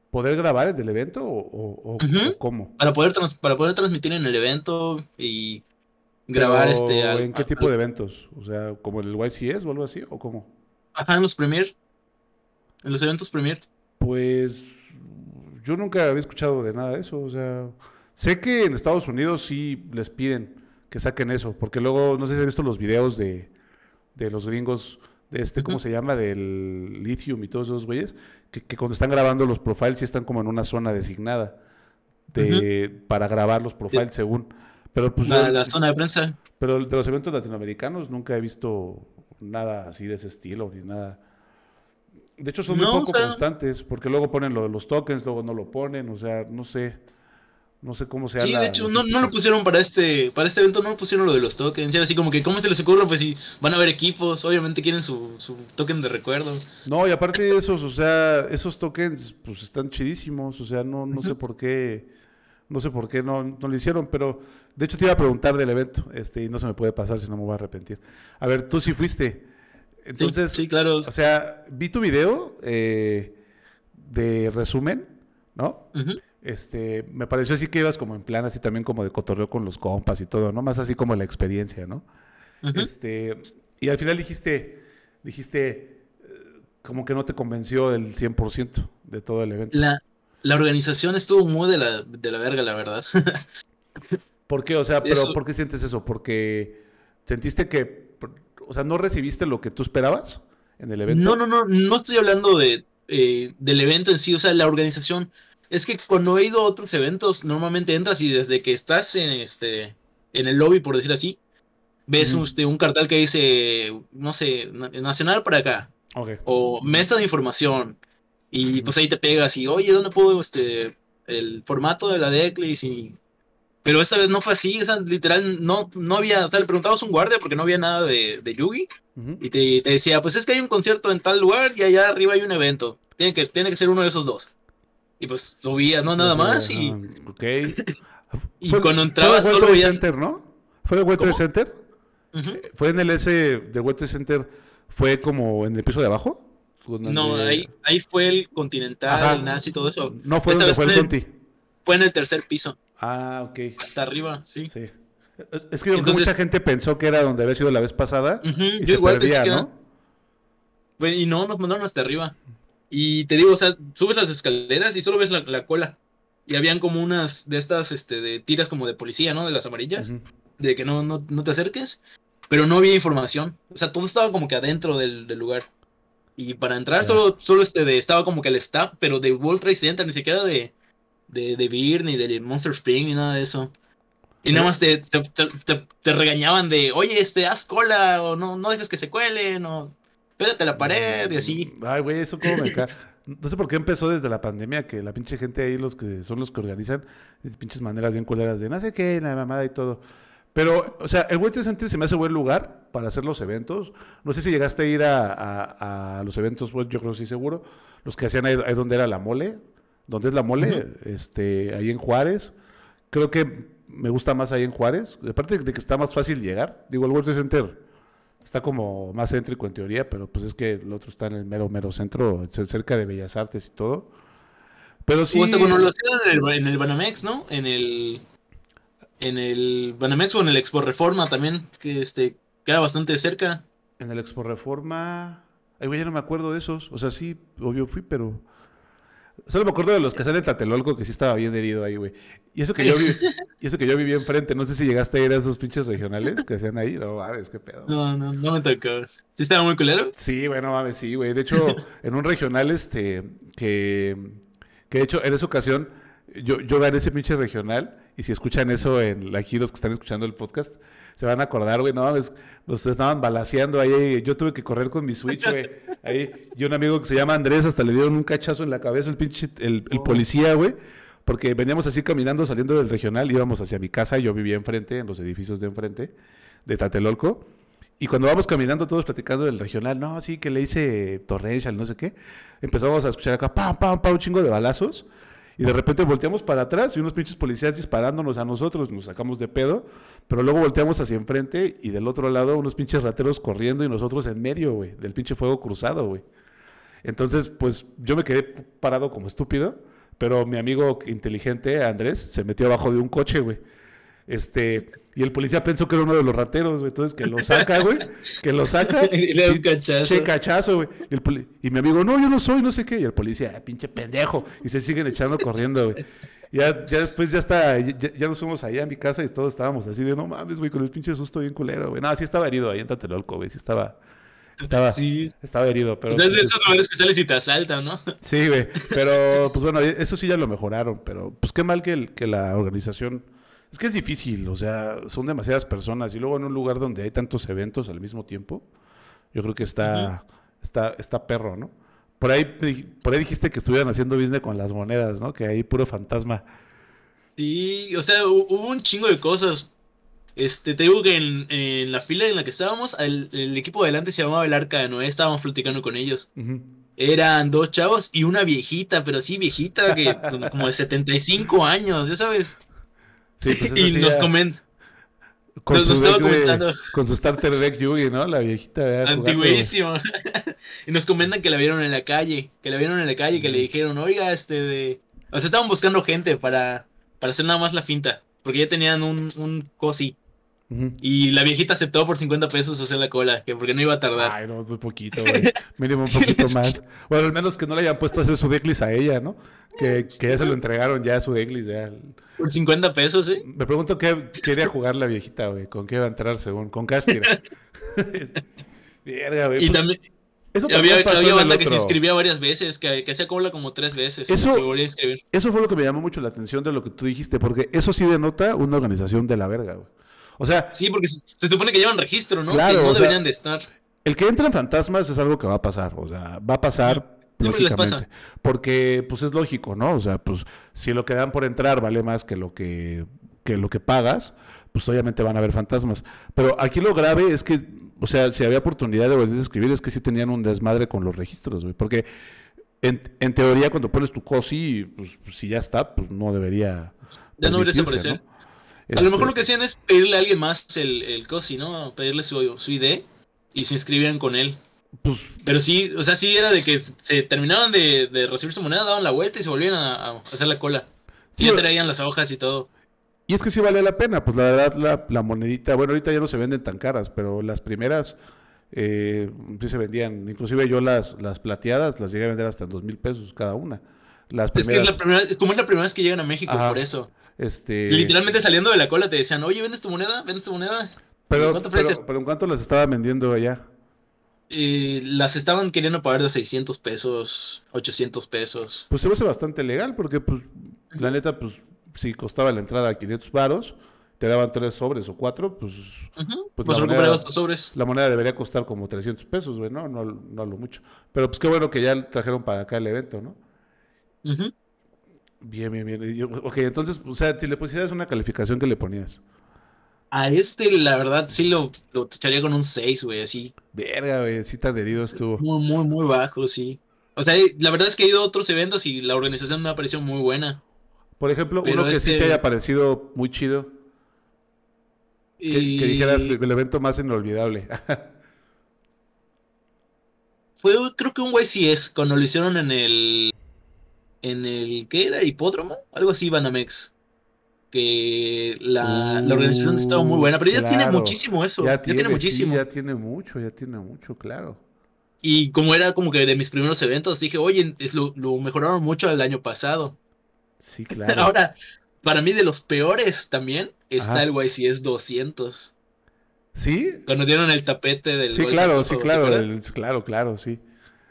poder grabar el del evento o, o, cómo? Para poder, para poder transmitir en el evento y grabar este. ¿En qué tipo de eventos? O sea, como el YCS o algo así, o cómo? Ajá, en los Premier. En los eventos Premier. Pues yo nunca había escuchado de nada de eso. O sea, sé que en Estados Unidos sí les piden que saquen eso, porque luego, no sé si han visto los videos de, de los gringos de este, ¿cómo se llama? Del lithium y todos esos güeyes, que, cuando están grabando los profiles sí están como en una zona designada para grabar los profiles, según. Pero pues la, zona de prensa. Pero de los eventos latinoamericanos nunca he visto nada así de ese estilo, ni nada. De hecho, son muy poco constantes, porque luego ponen lo de los tokens, luego no lo ponen, o sea, no sé. No sé cómo se llama. Sí, de hecho, no, no, lo pusieron para este, para este evento, no lo pusieron lo de los tokens. Era así como que, ¿cómo se les ocurre? Pues si van a haber equipos, obviamente quieren su, token de recuerdo. No, y aparte de esos, o sea, esos tokens, pues están chidísimos. O sea, no, no sé por qué, no sé por qué no, no lo hicieron, pero de hecho te iba a preguntar del evento, este, y no se me puede pasar si no me voy a arrepentir. A ver, tú sí fuiste. Entonces, sí, claro. O sea, vi tu video eh, de resumen, ¿no? Este, me pareció así que ibas como en plan así también como de cotorreo con los compas y todo, ¿no? Más así como la experiencia, ¿no? Este, y al final dijiste, dijiste, eh, como que no te convenció el 100% de todo el evento. La, organización estuvo muy de la, de la verga, la verdad. <laughs> ¿Por qué? O sea, pero ¿por qué sientes eso? ¿Porque sentiste que, o sea, no recibiste lo que tú esperabas en el evento? No, no, no, no estoy hablando de, eh, del evento en sí, o sea, la organización es que cuando he ido a otros eventos, normalmente entras y desde que estás en este en el lobby, por decir así, ves este, un cartel que dice, no sé, nacional para acá. O mesa de información. Y pues ahí te pegas y, oye, ¿dónde puedo este el formato de la Declis? Y... Pero esta vez no fue así, o literal, no, no había, o sea, le preguntabas a un guardia porque no había nada de, Yugi. Y te, te, decía, pues es que hay un concierto en tal lugar y allá arriba hay un evento. Tiene que, tiene que ser uno de esos dos. Y pues subías, ¿no? Nada pues, más. Y... ok. <laughs> y cuando entrabas fue solo Center, ¿no? ¿Fue el Wetter Center? Eh, ¿Fue en el S del Wetter Center? ¿Fue como en el piso de abajo? No, ahí, ahí fue el Continental, el el Nazi, todo eso. No fue donde fue el Conti. Fue en el tercer piso. Ah, ok. Hasta arriba, sí. Sí. Es que, mucha gente pensó que era donde había sido la vez pasada. y se perdía, ¿no? Y no, nos mandaron hasta arriba. Y te digo, o sea, subes las escaleras y solo ves la, cola. Y habían como unas de estas, este, de tiras como de policía, ¿no? De las amarillas. De que no, no, no, te acerques. Pero no había información. O sea, todo estaba como que adentro del, lugar. Y para entrar solo, solo este de, estaba como que el staff, pero de World Trade Center, ni siquiera de, de, de Beer, ni de Monster Spring, ni nada de eso. Y nada más te, regañaban de, oye, este, haz cola, o no, no dejes que se cuelen, o Pédate la pared y así. Ay, güey, eso como me <laughs> cae. No sé por qué empezó desde la pandemia, que la pinche gente ahí, los que son los que organizan, eh, pinches maneras bien culeras de no sé qué, la mamada y todo. Pero, o sea, el Trade Center se me hace buen lugar para hacer los eventos. No sé si llegaste a ir a, los eventos, pues yo creo que sí seguro. Los que hacían ahí, donde era la mole, donde es la mole, este, ahí en Juárez. Creo que me gusta más ahí en Juárez. Aparte de que está más fácil llegar. Digo, el Trade Center está como más céntrico en teoría, pero pues es que el otro está en el mero, mero centro, cerca de Bellas Artes y todo. Pero sí. O lo en el, en el Banamex, ¿no? En el. En el Banamex o en el Expo Reforma también, que este, queda bastante cerca. En el Expo Reforma. Ay, güey, ya no me acuerdo de esos. O sea, sí, obvio fui, pero. Solo me acuerdo de los que salen de Tlatelolco, que sí estaba bien herido ahí, güey. Y eso que yo y eso que yo viví enfrente, no sé si llegaste a ir a esos pinches regionales que hacían ahí, no mames, qué pedo. No, no, no me tocó. ¿Sí estaba muy culero? Sí, bueno, mames, sí, güey. De hecho, <laughs> en un regional, este, que, que de hecho, en esa ocasión, yo, yo gané ese pinche regional, y si escuchan eso en la Giros que están escuchando el podcast, se van a acordar, güey, no nos los estaban balaseando ahí, yo tuve que correr con mi Switch, güey, <laughs> ahí, y un amigo que se llama Andrés, hasta le dieron un cachazo en la cabeza el pinche, el, oh. policía, güey, porque veníamos así caminando, saliendo del regional, íbamos hacia mi casa, yo vivía enfrente, en los edificios de enfrente, de Tatelolco, y cuando vamos caminando todos platicando del regional, no, sí, que le hice torrencial, no sé qué, empezamos a escuchar acá, pam, pam, pam, un chingo de balazos, y de repente volteamos para atrás y unos pinches policías disparándonos a nosotros, nos sacamos de pedo, pero luego volteamos hacia enfrente y del otro lado unos pinches rateros corriendo y nosotros en medio, güey, del pinche fuego cruzado, güey. Entonces, pues yo me quedé parado como estúpido, pero mi amigo inteligente, Andrés, se metió abajo de un coche, güey. Este, y el policía pensó que era uno de los rateros, güey. Entonces que lo saca, güey. Que lo saca. <laughs> y cachazo. güey. Y, mi amigo, no, yo no soy, no sé qué. Y el policía, ah, pinche pendejo. Y se siguen echando corriendo, güey. Ya, ya después ya está, ya, nos fuimos allá a mi casa y todos estábamos así de no mames, güey, con el pinche susto bien culero, güey. No, sí estaba herido ahí en el güey. Sí estaba. Estaba, sí. estaba herido, pero. Desde pues pues esos es que sales y te asaltan, ¿no? <laughs> Sí, güey. Pero, pues bueno, eso sí ya lo mejoraron, pero pues qué mal que, que la organización es que es difícil, o sea, son demasiadas personas y luego en un lugar donde hay tantos eventos al mismo tiempo, yo creo que está, está, está perro, ¿no? Por ahí, por ahí dijiste que estuvieran haciendo business con las monedas, ¿no? Que ahí puro fantasma. Sí, o sea, hubo un chingo de cosas. Este, te digo que en, la fila en la que estábamos, el, equipo de adelante se llamaba el Arca de Noé, estábamos platicando con ellos. Eran dos chavos y una viejita, pero sí viejita, que como de 75 años, ya sabes. Pues y nos comentan. Con, su con starter deck Yugi, ¿no? La viejita. Antiguísimo. <laughs> y nos comentan que la vieron en la calle. Que la vieron en la calle, que le dijeron, oiga, este de. O sea, estaban buscando gente para, para hacer nada más la finta. Porque ya tenían un, un cosi. Y la viejita aceptó por 50 pesos hacer la cola, que porque no iba a tardar. Ay, no, muy poquito, <laughs> güey. Mínimo un poquito <laughs> más. Bueno, al menos que no le hayan puesto a hacer su deglis a ella, ¿no? Que, que ya se lo entregaron ya a su deglis Por 50 pesos, ¿eh? Me pregunto qué quería jugar la viejita, güey. ¿Con qué iba a entrar según? Con Cáscara. <laughs> güey. Y pues, también. Eso había, había banda que se inscribía varias veces, que, hacía cola como tres veces. Eso, eso fue lo que me llamó mucho la atención de lo que tú dijiste, porque eso sí denota una organización de la verga, güey. O sea. Sí, porque se, supone que llevan registro, ¿no? Claro, no deberían de estar. El que entra en fantasmas es algo que va a pasar. O sea, va a pasar. Lógicamente, porque pues es lógico, ¿no? O sea, pues si lo que dan por entrar vale más que lo que, que lo que pagas, pues obviamente van a haber fantasmas. Pero aquí lo grave es que, o sea, si había oportunidad de volver a escribir, es que sí tenían un desmadre con los registros, güey. Porque en, en teoría, cuando pones tu COSI, pues si ya está, pues no debería. Ya no debería aparecer. A lo este, mejor lo que hacían es pedirle a alguien más el, el cosi, ¿no? Pedirle su, ID y se inscribían con él. Pues, pero sí, o sea, sí era de que se terminaban de, recibir su moneda, daban la vuelta y se volvían a, hacer la cola. Sí, y traían las hojas y todo. Y es que sí vale la pena, pues la verdad la, monedita, bueno, ahorita ya no se venden tan caras, pero las primeras eh, sí se vendían, inclusive yo las, las plateadas las llegué a vender hasta en dos mil pesos cada una. Las primeras... Es que es la primera, como es la primera vez que llegan a México, por eso. Este... Literalmente saliendo de la cola te decían, oye, ¿vendes tu moneda? ¿Vendes tu moneda? Pero, ¿cuánto pero ¿en cuánto las estaba vendiendo allá? y las estaban queriendo pagar de 600 pesos, 800 pesos. Pues se hace bastante legal porque, pues, la neta, pues, si costaba la entrada a 500 varos, te daban tres sobres o cuatro, pues... Pues, pues, la, moneda, sobres. la moneda debería costar como 300 pesos, güey, ¿no? No, lo mucho. Pero pues qué bueno que ya trajeron para acá el evento, ¿no? Ajá. Bien, bien, bien. ok, entonces, o sea, si le pusieras una calificación que le ponías. A este, la verdad, sí lo, echaría con un 6, güey, así. Verga, güey, sí tan herido estuvo. Muy, muy, muy bajo, sí. O sea, la verdad es que he ido a otros eventos y la organización me ha parecido muy buena. Por ejemplo, uno que sí este te haya parecido muy chido. Y... Que, dijeras el evento más inolvidable. <laughs> Fue, creo que un güey sí es, cuando lo hicieron en el en el que era hipódromo, algo así, Banamex. Que la, organización estaba muy buena, pero ya tiene muchísimo eso. Ya, tiene, muchísimo. ya tiene mucho, ya tiene mucho, claro. Y como era como que de mis primeros eventos, dije, oye, lo, mejoraron mucho el año pasado. Sí, <laughs> claro. Ahora, para mí de los peores también está el YCS 200. ¿Sí? Cuando dieron el tapete del... Sí, claro, sí, claro, claro, claro, sí.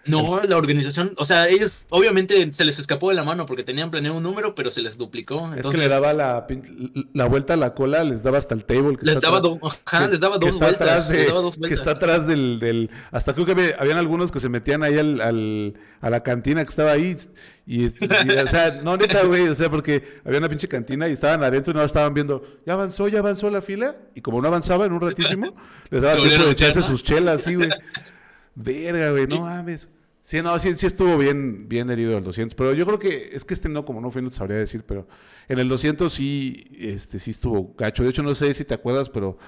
No, la organización, o sea, ellos obviamente se les escapó de la mano porque tenían planeado un número, pero se les duplicó. Entonces... Es que le daba la, la vuelta a la cola, les daba hasta el table. les, daba dos vueltas, Que está atrás del, Hasta creo que habían algunos que se metían ahí al, al, a la cantina que estaba ahí. Y, o sea, no, neta, güey, o sea, porque había una pinche cantina y estaban adentro y no estaban viendo, ya avanzó, ya avanzó la fila. Y como no avanzaba en un ratísimo, les daba tiempo de echarse sus chelas, sí, güey. Verga, güey, no mames. Sí, no, sí, estuvo bien, bien herido el 200, pero yo creo que es que este no, como no fue, no te sabría decir, pero en el 200 sí, este, sí estuvo gacho. De hecho, no sé si te acuerdas, pero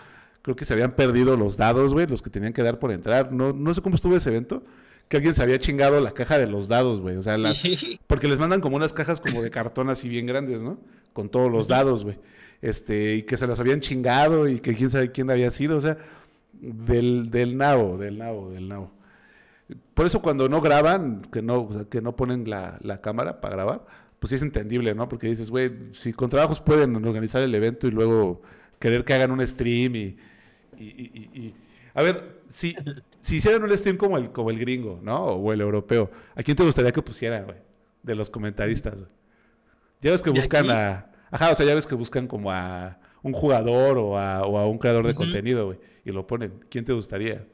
creo que se habían perdido los dados, güey, los que tenían que dar por entrar. No, no sé cómo estuvo ese evento, que alguien se había chingado la caja de los dados, güey. O sea, <laughs> porque les mandan como unas cajas como de cartón así bien grandes, ¿no? Con todos los dados, güey. Este, y que se las habían chingado y que quién sabe quién había sido, o sea, del, del nabo, del nabo, del nabo. Por eso cuando no graban, que no, que no ponen la, cámara para grabar, pues sí es entendible, ¿no? Porque dices, güey, si con trabajos pueden organizar el evento y luego querer que hagan un stream y... a ver, si, si hicieran un stream como el, como el gringo, ¿no? O el europeo, ¿a quién te gustaría que pusiera, güey? De los comentaristas, güey. Ya ves que buscan a... Ajá, o sea, ya ves que buscan como a un jugador o a, un creador de contenido, güey. Y lo ponen. ¿Quién te gustaría?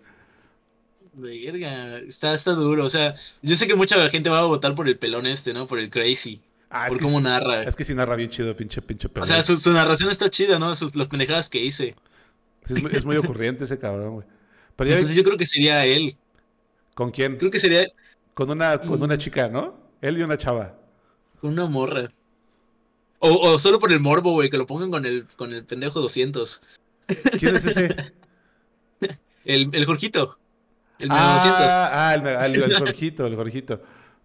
está, está duro. O sea, yo sé que mucha gente va a votar por el pelón este, ¿no? Por el crazy. Ah, por cómo narra. Es que sí narra bien chido, pinche, pinche pelón. O sea, su, narración está chida, ¿no? Sus, las pendejadas que hice. Es muy, ocurriente ese cabrón, güey. yo creo que sería él. ¿Con quién? Creo que sería... Con una, con una mm. chica, ¿no? Él y una chava. Con una morra. O, solo por el morbo, güey, que lo pongan con el, con el pendejo 200. ¿Quién es ese? <laughs> el, el el ah, ah, el, el,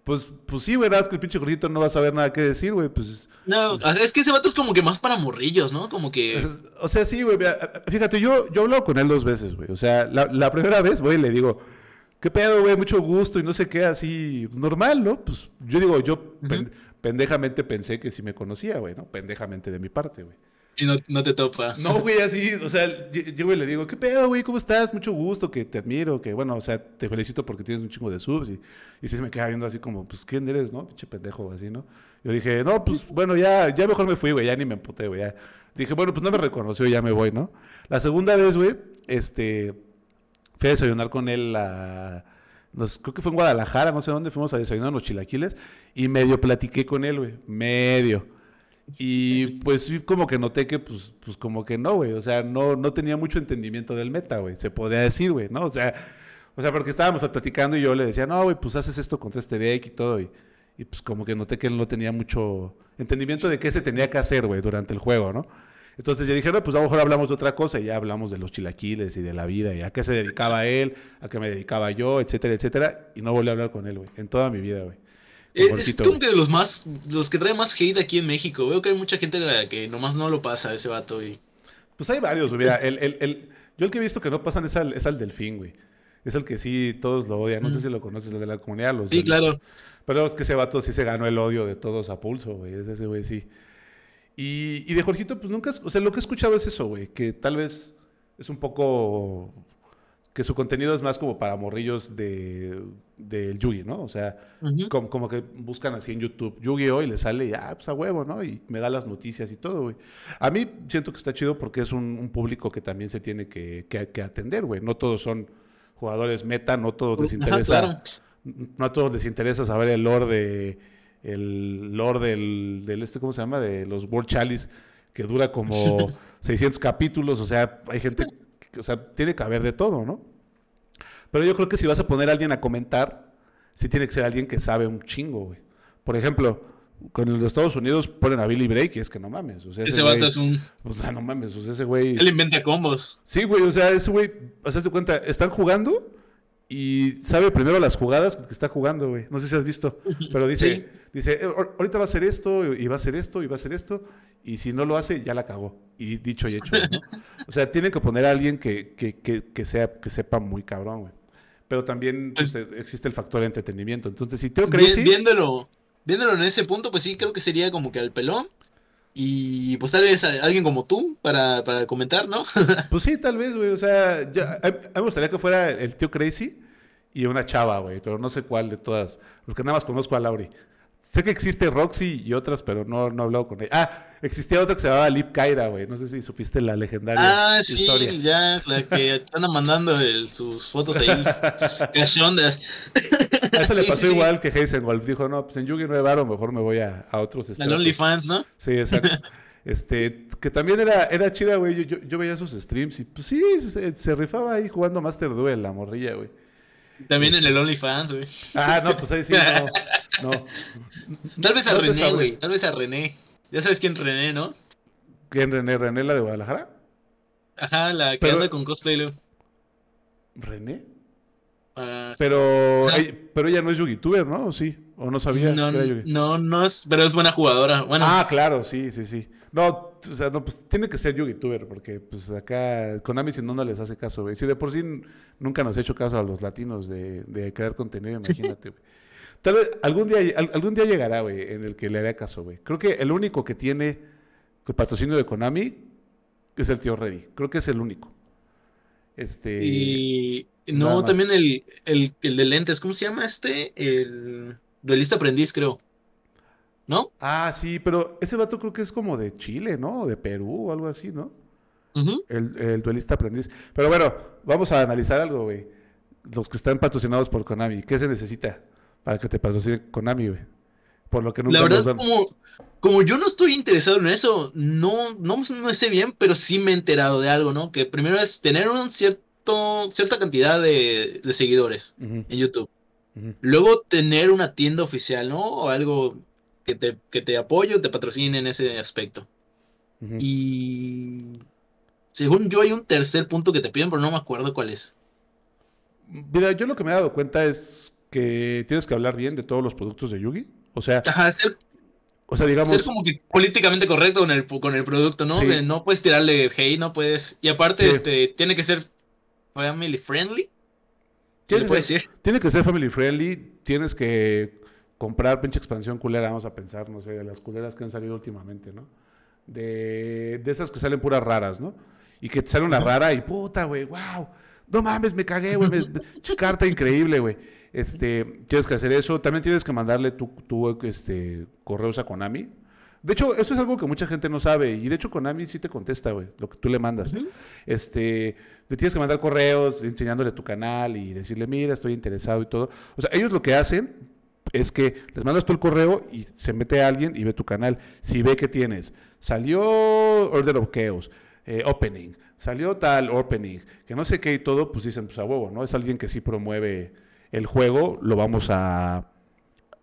Pues, pues sí, güey, que el pinche jorjito no va a saber nada que decir, güey. Pues, no, es que ese vato es como que más para morrillos, ¿no? Como que. o sea, sí, güey. Fíjate, yo, yo hablo con él dos veces, güey. O sea, la, primera vez, güey, le digo, ¿qué pedo, güey? Mucho gusto y no sé qué, así normal, ¿no? Pues yo digo, yo pendejamente pensé que sí me conocía, güey, ¿no? Pendejamente de mi parte, güey. Y no, te topa. No, güey, así, o sea, yo, güey, le digo, ¿qué pedo, güey? ¿Cómo estás? Mucho gusto, que te admiro, que bueno, o sea, te felicito porque tienes un chingo de subs. Y, y se me queda viendo así como, pues, ¿quién eres, no? Pinche pendejo, así, ¿no? Yo dije, no, pues, bueno, ya, ya mejor me fui, güey, ya ni me empoté, güey, Dije, bueno, pues no me reconoció, ya me voy, ¿no? La segunda vez, güey, este, fui a desayunar con él a... creo que fue en Guadalajara, no sé dónde, fuimos a desayunar los chilaquiles y medio platiqué con él, güey, medio. Y pues como que noté que, pues, pues como que no, güey. O sea, no, no tenía mucho entendimiento del meta, güey. Se podría decir, güey, ¿no? O sea, o sea, porque estábamos platicando y yo le decía, no, güey, pues haces esto contra este deck y todo. Y, y pues como que noté que él no tenía mucho entendimiento de qué se tenía que hacer, güey, durante el juego, ¿no? Entonces yo dije, no, pues a lo mejor hablamos de otra cosa. Y ya hablamos de los chilaquiles y de la vida y a qué se dedicaba él, a qué me dedicaba yo, etcétera, etcétera. Y no volví a hablar con él, güey, en toda mi vida, güey. Eh, es, como de los más, los que trae más hate aquí en México. Veo que hay mucha gente que nomás no lo pasa ese vato, y Pues hay varios, Mira, el, yo el que he visto que no pasan es al, es delfín, güey. Es el que sí todos lo odian. No sé si lo conoces, el de la comunidad. Los sí, claro. Pero es que ese vato sí se ganó el odio de todos a pulso, güey. Es ese güey, sí. Y, y de Jorgito, pues nunca. O sea, lo que he escuchado es eso, güey. Que tal vez es un poco que su contenido es más como para morrillos de, del Yugi, ¿no? O sea, como, que buscan así en YouTube Yugi hoy, le sale y, ah, pues a huevo, ¿no? Y me da las noticias y todo, güey. A mí siento que está chido porque es un, público que también se tiene que, que, atender, güey. No todos son jugadores meta, no todos les interesa. No a todos les interesa saber el lore de. El del, del este, ¿cómo se llama? De los World Chalice, que dura como 600 <laughs> capítulos. O sea, hay gente o sea, tiene que haber de todo, ¿no? Pero yo creo que si vas a poner a alguien a comentar, sí tiene que ser alguien que sabe un chingo, güey. Por ejemplo, con los Estados Unidos ponen a Billy Break es que no mames. O ese, es un. O no mames. ese güey. Él inventa combos. Sí, güey. O sea, ese güey. hazte cuenta, están jugando y sabe primero las jugadas que está jugando, güey. No sé si has visto, <laughs> pero dice, dice, eh, ahorita va a hacer esto, y va a hacer esto, y va a hacer esto, y si no lo hace, ya la cagó. Y dicho y hecho, <laughs> o sea, tiene que poner a alguien que, que, que, sea, que sepa muy cabrón, güey. Pero también pues, pues existe el factor de entretenimiento. Entonces, si te Crazy... Viéndolo, viéndolo en ese punto, pues sí creo que sería como que al pelón y pues tal vez eh, alguien como tú para, comentar, ¿no? <laughs> pues sí, tal vez, güey. O sea, a, mí me gustaría que fuera el tío Crazy y una chava, güey. Pero no sé cuál de todas. Porque nada más conozco a Lauri. Sé que existe Roxy y otras, pero no, no he hablado con ella. Ah, existía otra que se llamaba Lip Kaira, güey. No sé si supiste la legendaria ah, sí, ya la que están mandando sus fotos ahí. <laughs> A eso le pasó igual que que Heisenwolf. Dijo, no, pues en Yugi no hay varo, mejor me voy a, a otros estados. La OnlyFans, ¿no? Sí, exacto. <laughs> Este, que también era, era chida, güey. Yo, yo, veía sus streams y pues sí, se rifaba ahí jugando Master Duel, la morrilla, güey. También en este. el OnlyFans, güey. Ah, no, pues ahí sí, no. <laughs> Tal vez a René, güey. Tal vez a René. Ya sabes quién René, ¿no? ¿Quién René? ¿René la de Guadalajara? Ajá, la que anda con cosplay, güey. ¿René? Ah. pero, ella, pero ella no es yugituber, ¿no? ¿O sí? ¿O no sabía no, que era No, no es, pero es buena jugadora. Bueno. Ah, claro, sí, sí, sí. No, o sea, no, pues tiene que ser YouTuber, porque pues acá Konami si no, no les hace caso, güey. Si de por sí nunca nos ha hecho caso a los latinos de, de crear contenido, <laughs> imagínate, güey. Tal vez algún día, algún día llegará, güey, en el que le haré caso, güey. Creo que el único que tiene el patrocinio de Konami es el tío Reddy. Creo que es el único. Este. Y no, también el, el, el de lentes, ¿cómo se llama este? El listo aprendiz, creo. ¿no? Ah, sí, pero ese vato creo que es como de Chile, ¿no? de Perú o algo así, ¿no? el, duelista aprendiz. Pero bueno, vamos a analizar algo, güey. Los que están patrocinados por Konami, ¿qué se necesita para que te patrocine Konami, güey? Por lo que nunca La verdad, como, como yo no estoy interesado en eso, no, no, sé bien, pero sí me he enterado de algo, ¿no? Que primero es tener un cierto, cierta cantidad de, seguidores en YouTube. Luego tener una tienda oficial, ¿no? O algo que te, que te apoyo, te patrocinen en ese aspecto. Y según yo hay un tercer punto que te piden, pero no me acuerdo cuál es. Mira, yo lo que me he dado cuenta es que tienes que hablar bien de todos los productos de Yugi. O sea, Ajá, o sea digamos... Ser como que políticamente correcto con el, con el producto, ¿no? no puedes tirarle hey, no puedes... Y aparte, este, tiene que ser family friendly. Tiene que, ser, tiene que ser family friendly, tienes que comprar pinche expansión culera, vamos a pensar, no sé, las culeras que han salido últimamente, ¿no? De, de esas que salen puras raras, ¿no? Y que te sale una rara y puta, güey, wow. No mames, me cagué, güey. <laughs> carta increíble, güey. Este, tienes que hacer eso. También tienes que mandarle tu, tu este, correos a Konami. De hecho, eso es algo que mucha gente no sabe. Y de hecho, Konami sí te contesta, güey, lo que tú le mandas. Este, le tienes que mandar correos enseñándole tu canal y decirle, mira, estoy interesado y todo. O sea, ellos lo que hacen es que les mandas tú el correo y se mete a alguien y ve tu canal. Si ve que tienes, salió Order of Chaos, eh, Opening, salió tal Opening, que no sé qué y todo, pues dicen, pues a huevo, ¿no? Es alguien que sí promueve el juego, lo vamos a,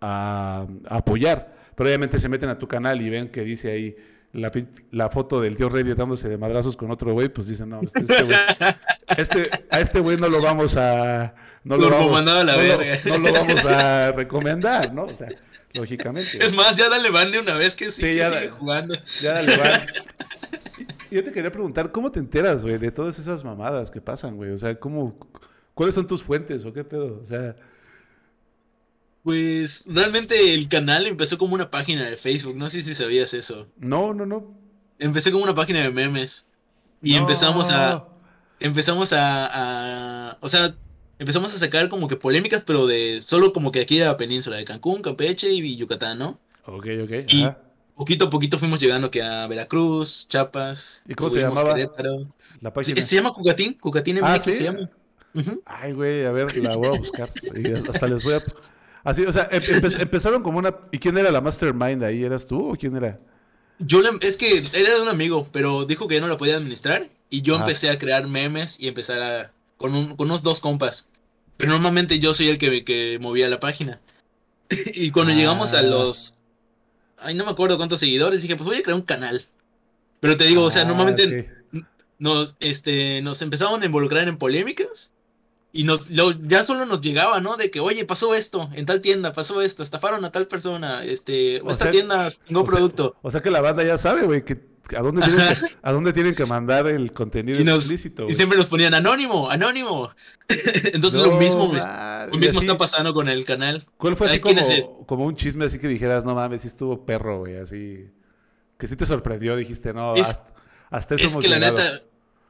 apoyar. Pero obviamente se meten a tu canal y ven que dice ahí la, foto del tío Rey dándose de madrazos con otro güey, pues dicen, no, este, este, <laughs> este a este güey no lo vamos a no lo, vamos, a la verga. no lo vamos a <laughs> recomendar, ¿no? O sea, lógicamente. Es más, ya dale van de una vez que, sí, sigue jugando. Ya dale van. <laughs> Yo te quería preguntar, ¿cómo te enteras, güey, de todas esas mamadas que pasan, güey? O sea, ¿cómo, ¿cuáles son tus fuentes o qué pedo? O sea... Pues realmente el canal empezó como una página de Facebook, no sé si sabías eso. No, no, no. Empecé como una página de memes y empezamos a... Empezamos a... O sea, empezamos a sacar como que polémicas, pero de solo como que aquí de la península, de Cancún, Campeche y Yucatán, ¿no? Ok, ok. Y poquito a poquito fuimos llegando que a Veracruz, Chiapas. ¿Y cómo se llamaba? La Se, llama Cucatín, Cucatín en ah, se llama. Ay, güey, a ver, la voy a buscar. hasta les voy a. Así, o sea, em, empezaron como una. ¿Y quién era la mastermind ahí? ¿Eras tú o quién era? Yo es que era de un amigo, pero dijo que no la podía administrar y yo empecé a crear memes y empezar a con, unos dos compas. Pero normalmente yo soy el que, movía la página. <laughs> y cuando llegamos a ah. los... Ay, no me acuerdo cuántos seguidores, dije, pues voy a crear un canal. Pero te digo, o sea, ah, normalmente nos, este, nos empezaban a involucrar en polémicas. Y nos, ya solo nos llegaba, ¿no? De que, oye, pasó esto, en tal tienda, pasó esto, estafaron a tal persona, este, o esta tienda, no producto. o sea que la banda ya sabe, güey, que <laughs> ¿A dónde tienen que, mandar el contenido y Y siempre nos ponían anónimo, anónimo. <laughs> Entonces lo mismo, está pasando con el canal. ¿Cuál fue así como, un chisme así que dijeras, no mames, sí estuvo perro, güey, así? Que sí te sorprendió, dijiste, no, hasta, hasta, eso Es que la neta,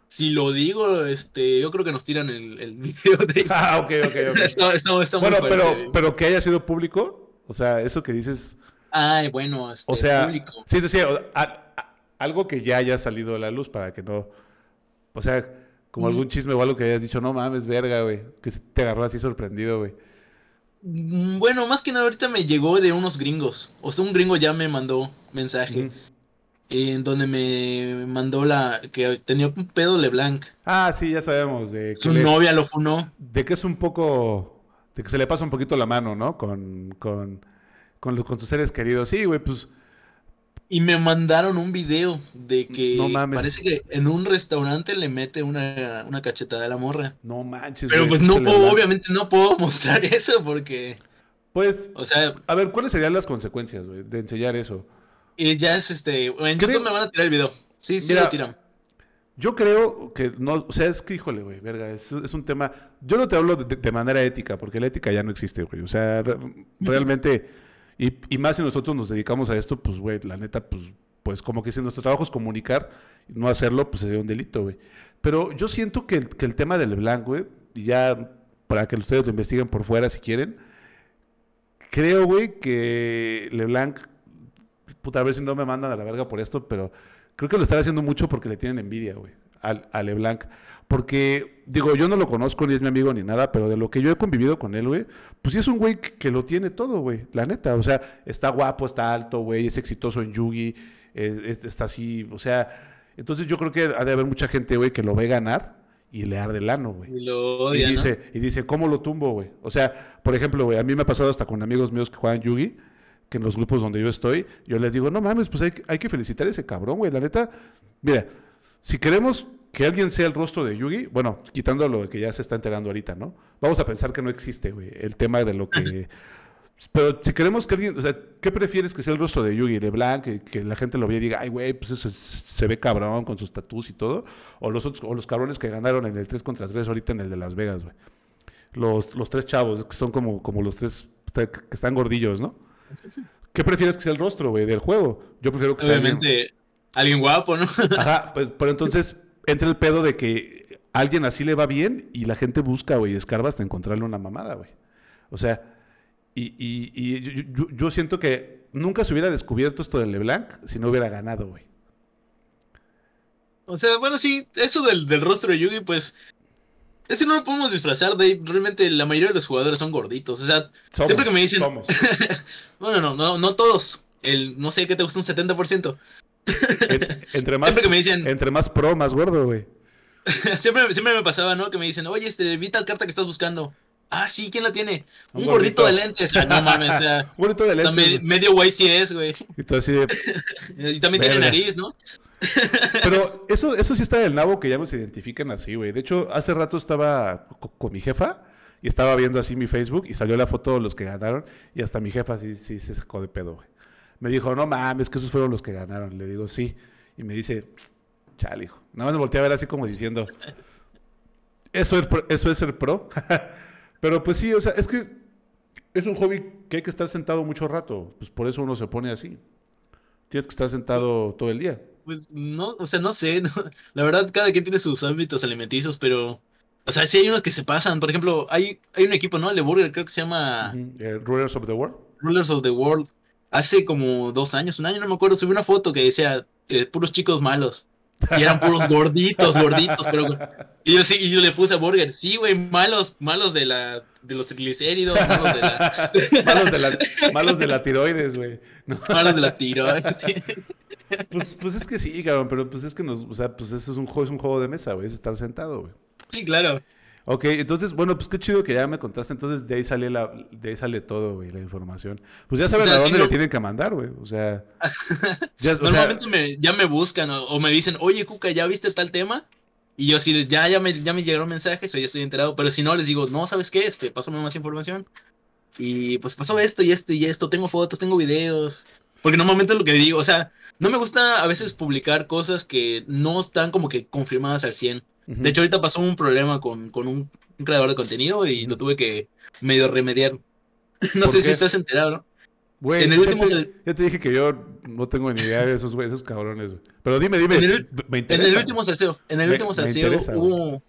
si lo digo, este, yo creo que nos tiran el, <laughs> video de... Ah, ok, ok, ok. bueno, pero, pero que haya sido público, o sea, eso que dices... Ay, bueno, este, o sea, público. Sí, sí, ah, algo que ya haya salido a la luz para que no. O sea, como mm. algún chisme o algo que hayas dicho, no mames, verga, güey. Que te agarró así sorprendido, güey. Mm, bueno, más que nada, ahorita me llegó de unos gringos. O sea, un gringo ya me mandó mensaje. En donde me mandó la. que tenía un pedo LeBlanc. Ah, sí, ya sabemos. De Su novia lo funó. De que es un poco. de que se le pasa un poquito la mano, ¿no? Con. con, con, los, con sus seres queridos. Sí, güey, pues y me mandaron un video de que parece que en un restaurante le mete una, una cachetada a la morra. No manches. Pero pues no puedo, obviamente no puedo <laughs> mostrar eso porque... Pues, o sea, a ver, ¿cuáles serían las consecuencias de enseñar eso? Y ya es este, en me van a tirar el video. Sí, sí lo tiran. Yo creo que no, o sea, es que, híjole, güey, verga, es, un tema. Yo no te hablo de, manera ética, porque la ética ya no existe, güey. O sea, realmente y, más si nosotros nos dedicamos a esto, pues, güey, la neta, pues, pues como que si nuestro trabajo es comunicar, no hacerlo, pues sería un delito, güey. Pero yo siento que el, que el tema de Leblanc, güey, y ya para que ustedes lo investiguen por fuera si quieren. Creo, güey, que LeBlanc, puta, a ver si no me mandan a la verga por esto, pero creo que lo están haciendo mucho porque le tienen envidia, güey al Ale Blanc. Porque, digo, yo no lo conozco, ni es mi amigo ni nada, pero de lo que yo he convivido con él, güey, pues sí es un güey que, lo tiene todo, güey, la neta. O sea, está guapo, está alto, güey, es exitoso en Yugi, está así, o sea. Entonces yo creo que ha de haber mucha gente, güey, que lo ve ganar y le arde el ano, güey. Y dice, y dice, ¿cómo lo tumbo, güey? O sea, por ejemplo, güey, a mí me ha pasado hasta con amigos míos que juegan Yugi, que en los grupos donde yo estoy, yo les digo, no mames, pues hay, hay que felicitar a ese cabrón, güey, la neta. Mira si queremos que alguien sea el rostro de Yugi, bueno, quitando lo que ya se está enterando ahorita, ¿no? Vamos a pensar que no existe, güey, el tema de lo que... Pero si queremos que alguien, o sea, ¿qué prefieres que sea el rostro de Yugi De y que la gente lo vea y diga, ay, güey, pues eso se ve cabrón con sus tatús y todo. O los, otros, o los cabrones que ganaron en el 3 contra 3 ahorita en el de Las Vegas, güey. Los, los tres chavos, que son como, como los tres que están gordillos, ¿no? ¿Qué prefieres que sea el rostro, güey, del juego? Yo prefiero que sea. Alguien guapo, ¿no? Ajá, <laughs> pues, pero entonces entra el pedo de que alguien así le va bien y la gente busca, güey, escarba hasta encontrarle una mamada, güey. O sea, y, yo, siento que nunca se hubiera descubierto esto de LeBlanc si no hubiera ganado, güey. O sea, bueno, sí, eso del, rostro de Yugi, pues es que no lo podemos disfrazar, De Realmente la mayoría de los jugadores son gorditos. O sea, siempre que me dicen. bueno, <laughs> no, no, todos. El, no sé qué te gusta un 70% entre más, entre más pro, más gordo, güey. <laughs> siempre, siempre me pasaba, ¿no? Que me dicen, oye, este, vi tal carta que estás buscando. Ah, sí, ¿quién la tiene? Un, gordito. de lentes. Ah, no mames, o sea. <laughs> un gordito de lentes. Medio, guay sí es, güey. Y así de... <laughs> y también tiene nariz, ¿no? Pero eso, eso sí está del nabo que ya nos identifican así, güey. De hecho, hace rato estaba con mi jefa y estaba viendo así mi Facebook y salió la foto de los que ganaron y hasta mi jefa sí, sí se sacó de pedo, güey me dijo, no mames, que esos fueron los que ganaron. Le digo, sí. Y me dice, chale, hijo. Nada más me volteé a ver así como diciendo, eso es, eso es ser pro. <laughs> Pero pues sí, o sea, es que es un hobby que hay que estar sentado mucho rato. Pues por eso uno se pone así. Tienes que estar sentado todo el día. Pues no, o sea, no sé. <laughs> La verdad, cada quien tiene sus ámbitos alimenticios, pero. O sea, sí hay unos que se pasan. Por ejemplo, hay, hay un equipo, ¿no? El de Burger, creo que se llama. Rulers of the World. Rulers of the World hace como dos años, un año, no me acuerdo, subí una foto que decía eh, puros chicos malos. Y eran puros gorditos, gorditos, pero y yo sí, y yo le puse a Burger, sí, güey, malos, malos de la de los triglicéridos, malos de la, <laughs> malos, de la malos de la tiroides, güey. Malos de la tiroides. Pues, pues es que sí, cabrón, pero pues es que nos, o sea, pues eso es un juego, es un juego de mesa, güey, es estar sentado, güey. Sí, claro. Ok, entonces, bueno, pues qué chido que ya me contaste. Entonces, de ahí sale, la, de ahí sale todo, güey, la información. Pues ya sabes a dónde lo le tienen que mandar, güey. <laughs> O sea. Normalmente Me, ya me buscan o, me dicen, oye, Cuca, ¿ya viste tal tema? Y yo sí, ya, ya, me, ya me llegaron mensajes o ya estoy enterado. Pero si no, les digo, no, ¿sabes qué? Este, pásame más información. Y pues pasó esto y esto y esto. Tengo fotos, tengo videos. Porque normalmente lo que digo, o sea, no me gusta a veces publicar cosas que no están como que confirmadas al 100. De hecho, ahorita pasó un problema con, un, creador de contenido y lo tuve que medio remediar. <laughs> no sé si estás enterado, ya, te, dije que yo no tengo ni idea de esos, esos cabrones, Pero dime, dime. En el, último salseo, en el último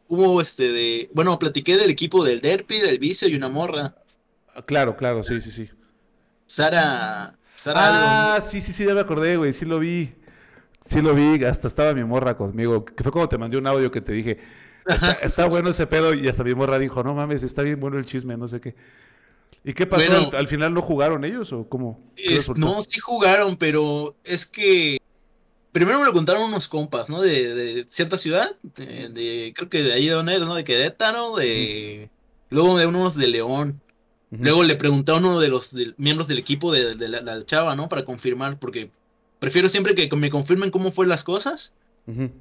hubo, este de. Bueno, platiqué del equipo del Derpy, del Vicio y una morra. Ah, claro, claro, sí, sí, sí. Sara. Sara ah, sí, sí, sí, ya me acordé, güey, sí lo vi. Sí lo vi, hasta estaba mi morra conmigo, que fue cuando te mandé un audio que te dije, <laughs> está, bueno ese pedo, y hasta mi morra dijo, no mames, está bien bueno el chisme, no sé qué. ¿Y qué pasó? ¿Al, final no jugaron ellos o cómo? no, sí jugaron, pero es que primero me lo contaron unos compas, ¿no? De, cierta ciudad, de, creo que de ahí de donde eres, ¿no? De Querétaro, de... Luego de unos de León. Luego le pregunté a uno de los miembros del equipo de, la, la, chava, ¿no? Para confirmar, porque prefiero siempre que me confirmen cómo fue las cosas.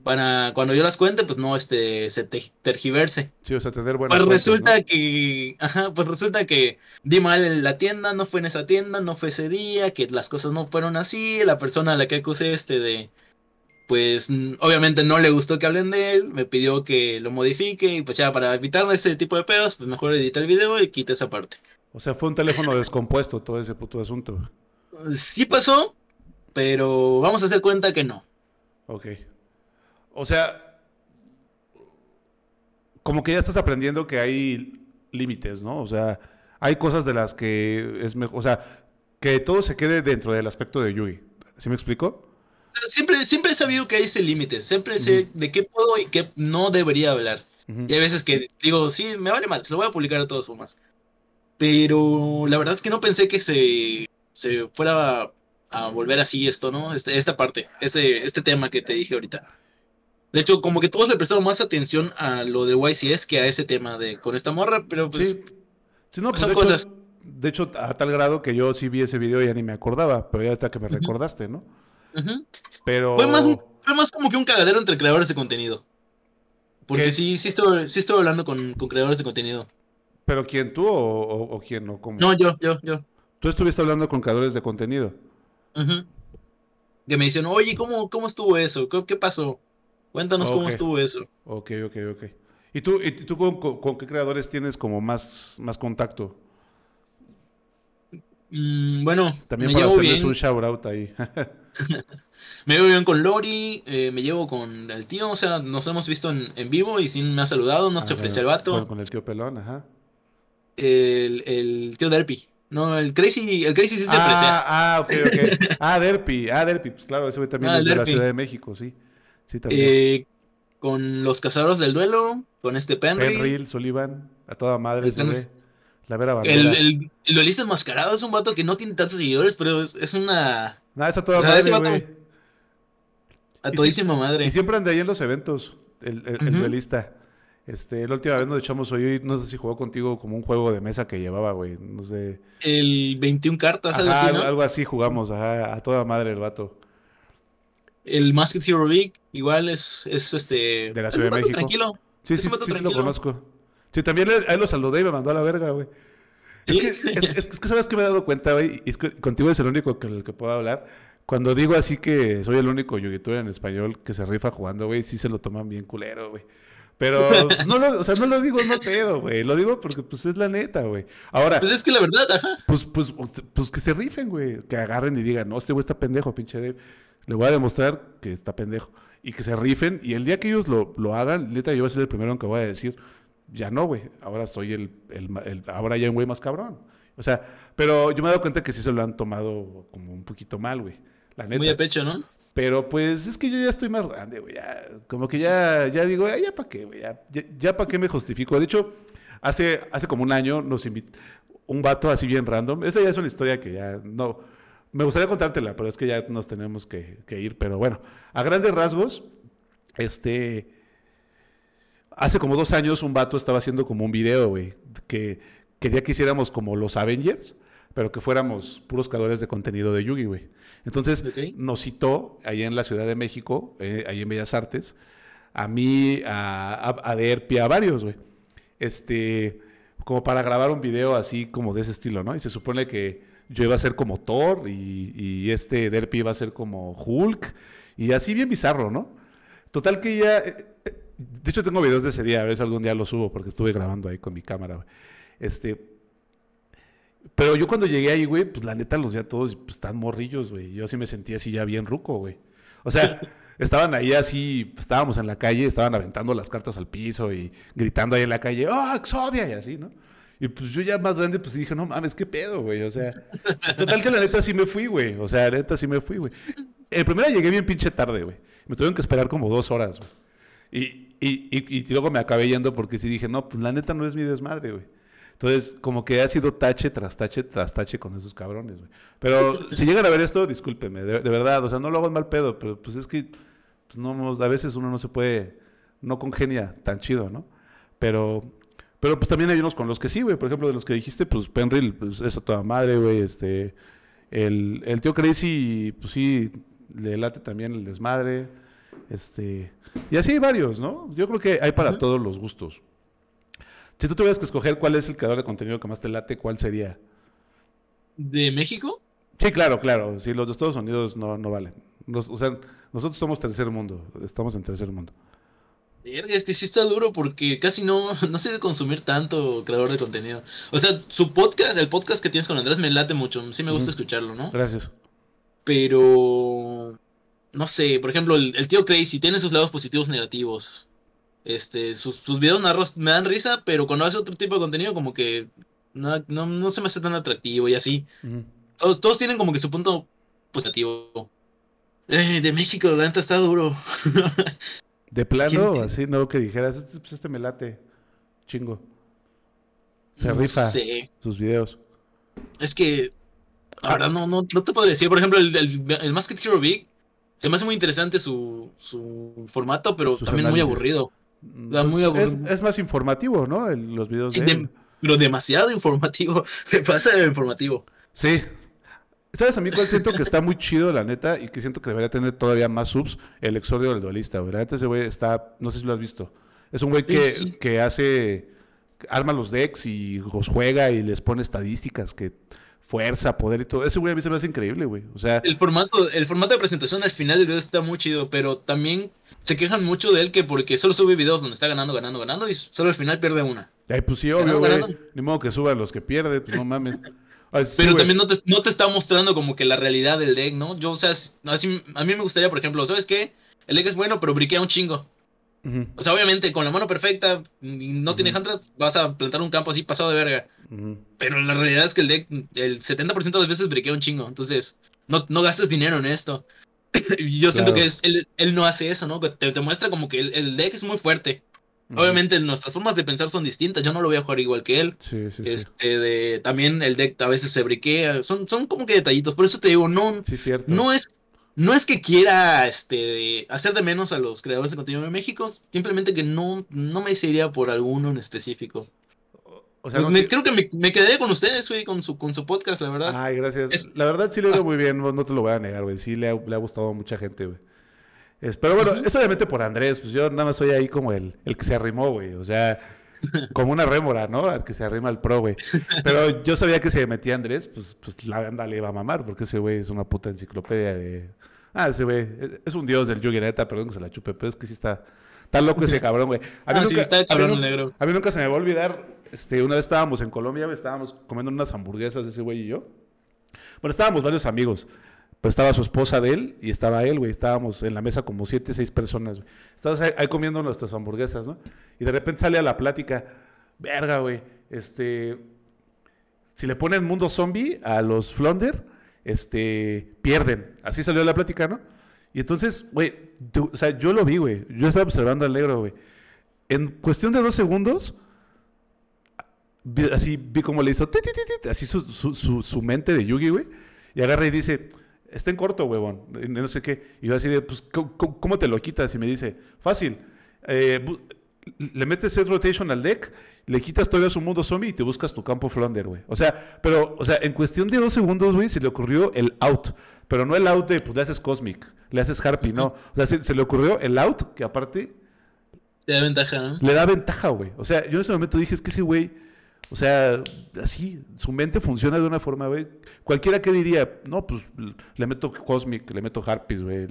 Para cuando yo las cuente, pues no este se tergiverse. Sí, o sea, tener bueno. Pues resulta que, ajá, pues resulta que di mal en la tienda, no fue en esa tienda, no fue ese día, que las cosas no fueron así, la persona a la que acusé este de pues obviamente no le gustó que hablen de él, me pidió que lo modifique y pues ya para evitar ese tipo de pedos, pues mejor edita el video y quita esa parte. O sea, fue un teléfono descompuesto todo ese puto asunto. Sí pasó, pero vamos a hacer cuenta que no. Ok. O sea, como que ya estás aprendiendo que hay límites, ¿no? O sea, hay cosas de las que es mejor, o sea, que todo se quede dentro del aspecto de Yui. ¿Sí me explico? Siempre, siempre he sabido que hay ese límite, siempre sé de qué puedo y qué no debería hablar. Y hay veces que digo, sí, me vale mal, se lo voy a publicar de todas formas. Pero la verdad es que no pensé que se, se fuera a volver así esto, ¿no? Este, esta parte, este, este tema que te dije ahorita. De hecho, como que todos le prestaron más atención a lo de YCS que a ese tema de con esta morra, pero pues. Sí, sí no, pues son de cosas. Hecho, de hecho, a tal grado que yo sí vi ese video y ya ni me acordaba, pero ya hasta que me recordaste, ¿no? Pero. Fue más, como que un cagadero entre creadores de contenido. Porque sí, sí estuve hablando con, creadores de contenido. ¿Pero quién tú o, quién? No, yo, yo, yo. ¿Tú estuviste hablando con creadores de contenido? Que me dicen, oye, ¿cómo, cómo estuvo eso? ¿Qué, pasó? Cuéntanos cómo estuvo eso. Ok, ok, ok. ¿Y tú, tú con, qué creadores tienes como más, más contacto? Mm, bueno, también para hacerles un shout out ahí. <laughs> <laughs> me llevo bien con Lori, eh, me llevo con el tío, o sea, nos hemos visto en, vivo y sin me ha saludado, nos ah, se ofrece el vato. Con, el tío Pelón, ajá. El, el tío Derpy. No, el Crazy, el sí se aprecia. Ah, ah, ok, ok. Ah, Derpy, ah, Derpy, pues claro, ese también ah, es de la Ciudad de México, sí. Sí, también. Eh, con los cazadores del duelo, con este Penry. Penry, Sullivan, a toda madre, se La vera bandera. El, el, el, duelista enmascarado es un vato que no tiene tantos seguidores, pero es, es una. es a toda madre, A todísima madre. Y siempre anda ahí en los eventos, el, el, el duelista. Este, la última vez nos echamos hoy, no sé si jugó contigo como un juego de mesa que llevaba, güey, no sé. El 21 cartas, algo así, jugamos, ajá, a toda madre el vato. El Masked Hero League, igual es, es este... De la Ciudad de México. Tranquilo. Sí, sí, sí, sí, lo conozco. Sí, también a lo saludé y me mandó a la verga, güey. Es, que, es, que, sabes que me he dado cuenta, güey, y contigo es el único con el que puedo hablar. Cuando digo así que soy el único youtuber en español que se rifa jugando, güey, sí se lo toman bien culero, güey. Pero <laughs> pues, no, lo, o sea, no lo digo no pedo, güey. Lo digo porque pues es la neta, güey. Ahora. Pues es que la verdad, ajá. Pues, pues, pues que se rifen, güey. Que agarren y digan, no, este güey está pendejo, pinche Le voy a demostrar que está pendejo. Y que se rifen. Y el día que ellos lo, lo hagan, neta, yo voy a ser el primero en que voy a decir, ya no, güey. Ahora soy el, el, el ahora ya un güey más cabrón. O sea, pero yo me he dado cuenta que sí se lo han tomado como un poquito mal, güey. La neta. Muy a pecho, ¿no? Pero pues es que yo ya estoy más grande, güey. Como que ya, ya digo, ya, para qué, güey. Ya, para qué me justifico. De hecho, hace, hace como un año nos invitó un vato así bien random. Esa ya es una historia que ya no. Me gustaría contártela, pero es que ya nos tenemos que, que ir. Pero bueno, a grandes rasgos, este. Hace como dos años un vato estaba haciendo como un video, güey, que quería que hiciéramos como los Avengers pero que fuéramos puros creadores de contenido de Yugi, güey. Entonces nos citó allá en la Ciudad de México, eh, ahí en Bellas Artes, a mí, a, Derpy, a varios, güey. Este, como para grabar un video así como de ese estilo, ¿no? Y se supone que yo iba a ser como Thor y, este Derpy iba a ser como Hulk y así bien bizarro, ¿no? Total que ya... Eh, eh, de hecho, tengo videos de ese día, a ver si algún día los subo porque estuve grabando ahí con mi cámara. Este, pero yo cuando llegué ahí, güey, pues la neta los vi a todos, pues están morrillos, güey. Yo así me sentía así ya bien ruco, güey. O sea, <laughs> estaban ahí así, pues, estábamos en la calle, estaban aventando las cartas al piso y gritando ahí en la calle, ¡ah, oh, Exodia! Y así, ¿no? Y pues yo ya más grande, pues dije, no mames, qué pedo, güey. O sea, es pues, total que la neta sí me fui, güey. O sea, la neta sí me fui, güey. En primera llegué bien pinche tarde, güey. Me tuvieron que esperar como dos horas, güey. Y, y, y, y luego me acabé yendo porque sí dije, no, pues la neta no es mi desmadre, güey. Entonces, como que ha sido tache tras tache tras tache con esos cabrones, güey. Pero si llegan a ver esto, discúlpeme, de, verdad, o sea, no lo hago en mal pedo, pero pues es que pues no, a veces uno no se puede, no congenia tan chido, ¿no? Pero, pero pues también hay unos con los que sí, güey. Por ejemplo, de los que dijiste, pues Penril, pues es a toda madre, güey. Este, el, el tío Crazy, pues sí, le late también el desmadre. Este, y así hay varios, ¿no? Yo creo que hay para todos los gustos. Si tú tuvieras que escoger cuál es el creador de contenido que más te late, ¿cuál sería? ¿De México? Sí, claro, claro. Sí, los de Estados Unidos no, no valen. o sea, nosotros somos tercer mundo. Estamos en tercer mundo. Es que sí está duro porque casi no, <laughs> no sé de consumir tanto creador de contenido. O sea, su podcast, el podcast que tienes con Andrés me late mucho. Sí me gusta escucharlo, ¿no? Gracias. Pero... No sé, por ejemplo, el, tío Crazy tiene sus lados positivos y negativos. Este, sus, videos narros me dan risa, pero cuando hace otro tipo de contenido, como que no, se me hace tan atractivo y así. todos, todos tienen como que su punto positivo. Eh, de México, la está duro. <laughs> de plano, así, no, que dijeras, este, pues, este me late. Chingo. Se rifa sus videos. Es que, ahora no, no, te puedo decir, por ejemplo, el, el, el Masked Hero Big, se me hace muy interesante su, formato, pero también muy aburrido. Mm, pues, es, más informativo, ¿no? los videos de, demasiado informativo. <laughs> Me pasa de informativo. Sí. ¿Sabes a mí cuál siento que está muy chido, la neta, y que siento que debería tener todavía más subs? El exordio del duelista, ¿verdad? Ese güey está, no sé si lo has visto. Es un güey que, que hace, arma los decks y los juega y les pone estadísticas que fuerza, poder y todo. Ese güey a mí se me hace increíble, güey. O sea. El formato, el formato de presentación al final del video está muy chido, pero también se quejan mucho de él que porque solo sube videos donde está ganando, ganando, ganando y solo al final pierde una. Ay, pues sí, obvio, güey. Ni modo que suba los que pierde, pues no mames. <laughs> pero también no te, está mostrando como que la realidad del deck, ¿no? Yo, o sea, así, a mí me gustaría, por ejemplo, ¿sabes qué? El deck es bueno, pero briquea un chingo. O sea, obviamente, con la mano perfecta, no tiene vas a plantar un campo así pasado de verga. Pero la realidad es que el deck, el 70% de las veces briquea un chingo. Entonces, no, gastes dinero en esto. <laughs> Yo siento que él, no hace eso, ¿no? Te, muestra como que el, deck es muy fuerte. Obviamente nuestras formas de pensar son distintas. Yo no lo voy a jugar igual que él. Este, también el deck a veces se briquea. Son, son como que detallitos. Por eso te digo, no, no es no es que quiera este, hacer de menos a los creadores de contenido de México, simplemente que no, no me iría por alguno en específico creo que me, quedé con ustedes, güey, con su, con su podcast, la verdad. Ay, gracias. La verdad sí le ha ah. muy bien, no, te lo voy a negar, güey. Sí le ha, gustado a mucha gente, güey. pero bueno, es obviamente por Andrés, pues yo nada más soy ahí como el, el que se arrimó, güey. O sea, como una rémora, ¿no? Al que se arrima el pro, güey. Pero yo sabía que si metía Andrés, pues, pues la banda le iba a mamar, porque ese güey es una puta enciclopedia de. Ah, ese güey es un dios del Yugi, perdón que se la chupe, pero es que sí está. Está loco ese <laughs> cabrón, güey. a mí nunca se me va a olvidar este, una vez estábamos en Colombia, estábamos comiendo unas hamburguesas ese güey y yo. Bueno, estábamos varios amigos, pues estaba su esposa de él y estaba él, güey. Estábamos en la mesa como siete, seis personas, güey. Estábamos ahí, comiendo nuestras hamburguesas, ¿no? Y de repente sale a la plática, verga, güey, este... Si le ponen mundo zombie a los Flounder, este, pierden. Así salió la plática, ¿no? Y entonces, güey, o sea, yo lo vi, güey. Yo estaba observando al negro, güey. En cuestión de dos segundos, así vi cómo le hizo, así su, su, su, mente de Yugi, güey. Y agarra y dice, está en corto, huevón, no sé qué. Y yo así de, pues, ¿cómo, te lo quitas? Y me dice, fácil, eh, le metes set rotation al deck, le quitas todavía su mundo zombie y te buscas tu campo flounder, güey. O sea, pero, o sea, en cuestión de dos segundos, güey, se le ocurrió el out. Pero no el out de, pues le haces Cosmic, le haces Harpy, no. O sea, se, le ocurrió el out, que aparte. Le da ventaja, ¿no? Le da ventaja, güey. O sea, yo en ese momento dije, es que ese güey o sea, así, su mente funciona de una forma, güey. Cualquiera que diría, no, pues le meto Cosmic, le meto Harpies, güey.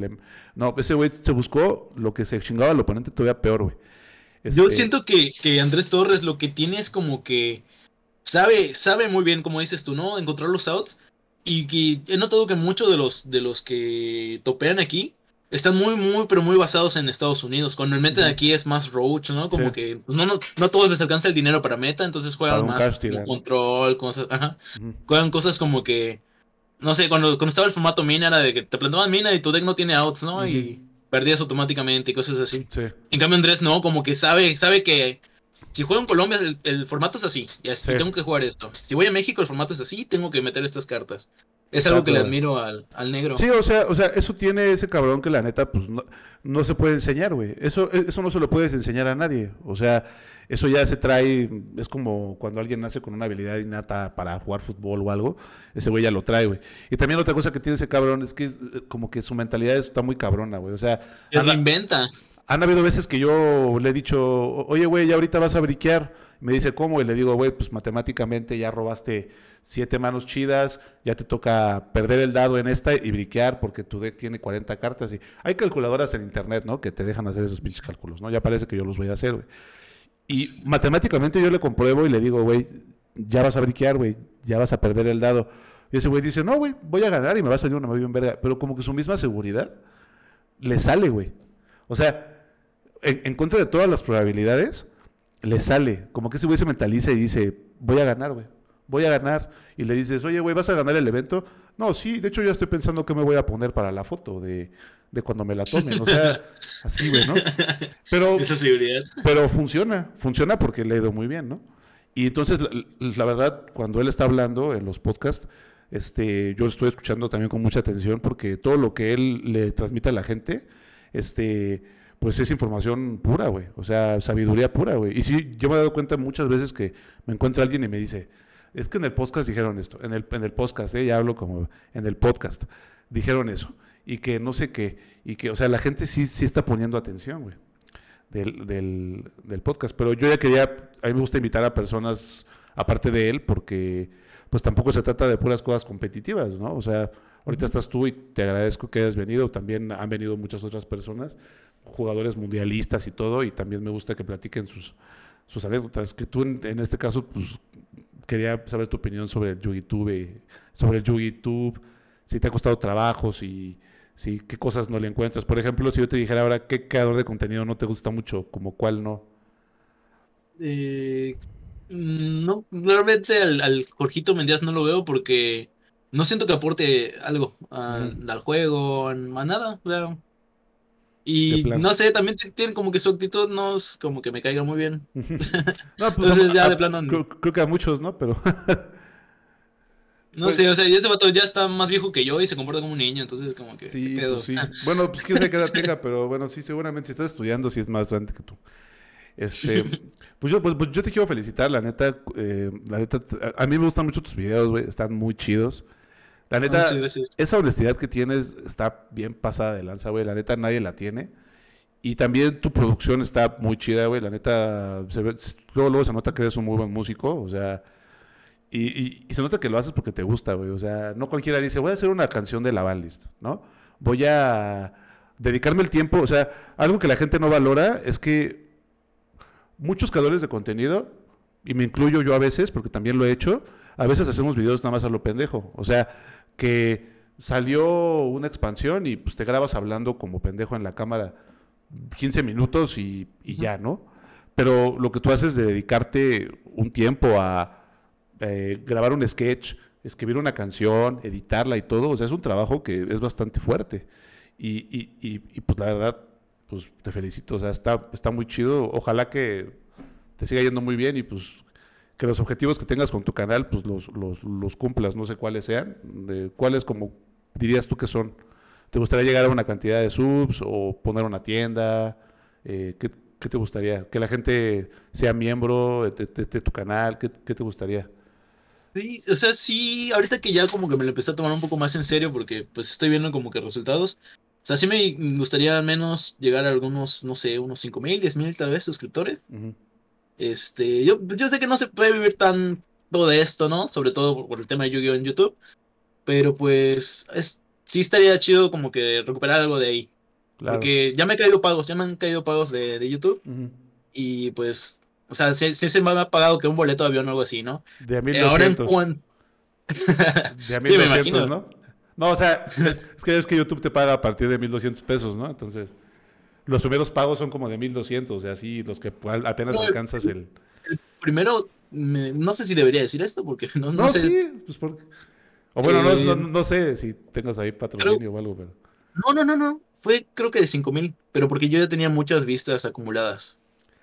No, ese güey se buscó lo que se chingaba al oponente todavía peor, güey. Yo este siento que, que, Andrés Torres lo que tiene es como que sabe, sabe muy bien, como dices tú, ¿no? Encontrar los outs. Y que he notado que muchos de los, de los que topean aquí están muy, muy, pero muy basados en Estados Unidos. Cuando el meta de aquí es más roach, ¿no? Como que pues, no, no, no, todos les alcanza el dinero para meta, entonces juegan más control, cosas, ajá. Juegan cosas como que, no sé, cuando, cuando estaba el formato mina era de que te plantaban mina y tu deck no tiene outs, ¿no? Y perdías automáticamente y cosas así. Sí. En cambio Andrés no, como que sabe, sabe que si juego en Colombia, el, formato es así, tengo que jugar esto. Si voy a México, el formato es así, tengo que meter estas cartas. Es algo que le admiro al, negro. Sí, o sea, o sea, eso tiene ese cabrón que la neta, pues no, se puede enseñar, güey. Eso, e, eso no se lo puedes enseñar a nadie. O sea, eso ya se trae, es como cuando alguien nace con una habilidad innata para jugar fútbol o algo, ese güey ya lo trae, güey. Y también otra cosa que tiene ese cabrón es que es, eh, como que su mentalidad está muy cabrona, güey. O sea, lo inventa. Han habido veces que yo le he dicho, oye, güey, ya ahorita vas a briquear. Me dice, ¿cómo? Y le digo, güey, pues matemáticamente ya robaste siete manos chidas, ya te toca perder el dado en esta y briquear porque tu deck tiene 40 cartas. Y hay calculadoras en internet, ¿no? Que te dejan hacer esos pinches cálculos, ¿no? Ya parece que yo los voy a hacer, güey. Y matemáticamente yo le compruebo y le digo, güey, ya vas a briquear, güey, ya vas a perder el dado. Y ese güey dice, no, güey, voy a ganar y me va a salir una bien verga. Pero como que su misma seguridad le sale, güey. O sea, en, contra de todas las probabilidades, le sale. Como que ese güey se mentaliza y dice, voy a ganar, güey. Voy a ganar. Y le dices, oye, güey, ¿vas a ganar el evento? No, sí, de hecho ya estoy pensando qué me voy a poner para la foto de, de cuando me la tomen. O sea, <laughs> así, güey, ¿no? Pero, pero funciona, funciona porque le ha ido muy bien, ¿no? Y entonces, la, la verdad, cuando él está hablando en los podcasts, este, yo estoy escuchando también con mucha atención porque todo lo que él le transmite a la gente, este, pues es información pura, güey. O sea, sabiduría pura, güey. Y sí, yo me he dado cuenta muchas veces que me encuentra alguien y me dice, es que en el podcast dijeron esto, en el, en el podcast, ¿eh? ya hablo como en el podcast, dijeron eso. Y que no sé qué, y que, o sea, la gente sí, sí está poniendo atención, güey, del, del, del podcast. Pero yo ya quería, a mí me gusta invitar a personas aparte de él, porque pues tampoco se trata de puras cosas competitivas, ¿no? O sea, ahorita estás tú y te agradezco que hayas venido, también han venido muchas otras personas jugadores mundialistas y todo, y también me gusta que platiquen sus, sus anécdotas. Que tú en, este caso, pues quería saber tu opinión sobre el YugiTube, sobre el si te ha costado trabajo, si, si qué cosas no le encuentras. Por ejemplo, si yo te dijera ahora qué creador de contenido no te gusta mucho, como cuál no. Eh, no, realmente al, Jorgito Mendías no lo veo porque no siento que aporte algo al juego, a nada. Y no sé, también tienen como que su actitud no es como que me caiga muy bien. <laughs> no, pues <laughs> Entonces ya de plano... Creo, que a muchos, ¿no? Pero... <laughs> No pues sé, o sea, ese vato ya está más viejo que yo y se comporta como un niño, entonces como que... Sí, pues sí. bueno, pues quién sabe qué pero bueno, sí, seguramente si estás estudiando sí es más grande que tú. Este, pues yo, pues, pues, yo te quiero felicitar, la neta, eh, la neta, a, a, mí me gustan mucho tus videos, güey, están muy chidos. La neta, esa honestidad que tienes está bien pasada de lanza, güey. La neta, nadie la tiene. Y también tu producción está muy chida, güey. La neta, se ve, luego, se nota que eres un muy buen músico, o sea. Y, se nota que lo haces porque te gusta, güey. O sea, no cualquiera dice, voy a hacer una canción de la list ¿no? Voy a dedicarme el tiempo. O sea, algo que la gente no valora es que muchos creadores de contenido, y me incluyo yo a veces, porque también lo he hecho, a veces hacemos videos nada más a lo pendejo. O sea, que salió una expansión y pues te grabas hablando como pendejo en la cámara 15 minutos y, ya, ¿no? Pero lo que tú haces de dedicarte un tiempo a eh, grabar un sketch, escribir una canción, editarla y todo, o sea, es un trabajo que es bastante fuerte. Y, y, y pues la verdad, pues te felicito, o sea, está, está muy chido. Ojalá que te siga yendo muy bien y pues que los objetivos que tengas con tu canal, pues los, los, los cumplas, no sé cuáles sean, cuáles como dirías tú que son. ¿Te gustaría llegar a una cantidad de subs o poner una tienda? Eh, ¿qué, te gustaría? ¿Que la gente sea miembro de, tu canal? ¿Qué, ¿Qué, te gustaría? Sí, o sea, sí, ahorita que ya como que me lo empecé a tomar un poco más en serio porque pues estoy viendo como que resultados. O sea, sí me gustaría menos llegar a algunos, no sé, unos 5 mil, 10 mil tal vez suscriptores. Este, yo, yo sé que no se puede vivir tanto de esto, ¿no? Sobre todo por el tema de Yu-Gi-Oh! en YouTube. Pero pues es, sí estaría chido como que recuperar algo de ahí. Porque ya me han caído pagos, ya me han caído pagos de, YouTube. Y pues, o sea, si se, me ha pagado que un boleto de avión o algo así, ¿no? De a 1200. Eh, ahora en de a 1200, <laughs> ¿no? No, o sea, es, que es que YouTube te paga a partir de mil doscientos pesos, ¿no? Entonces los primeros pagos son como de 1200, de así los que apenas pues, alcanzas el... el primero, no sé si debería decir esto porque <laughs> no, sé... no sé. Sí, pues, O bueno, eh, no, sé si tengas ahí patrocinio o algo, pero... No, no, no, no. Fue creo que de 5000, pero porque yo ya tenía muchas vistas acumuladas.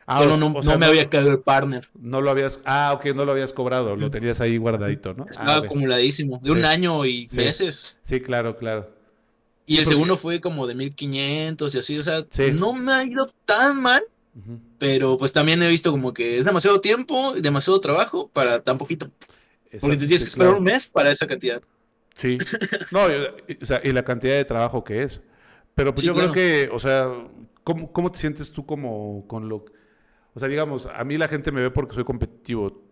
Ah, no, no, me había caído el partner. No lo habías, ah, ok, no lo habías cobrado, lo tenías ahí guardadito, ¿no? Ah, Estaba acumuladísimo, de un año y meses. Sí, claro, claro. Y el segundo fue como de 1500 y así, o sea, no me ha ido tan mal, pero pues también he visto como que es demasiado tiempo y demasiado trabajo para tan poquito. Porque te tienes que esperar un mes para esa cantidad. Sí. No, o sea, y la cantidad de trabajo que es. Pero pues yo creo que, o sea, ¿cómo, ¿cómo, te sientes tú como con lo... O sea, digamos, a mí la gente me ve porque soy competitivo.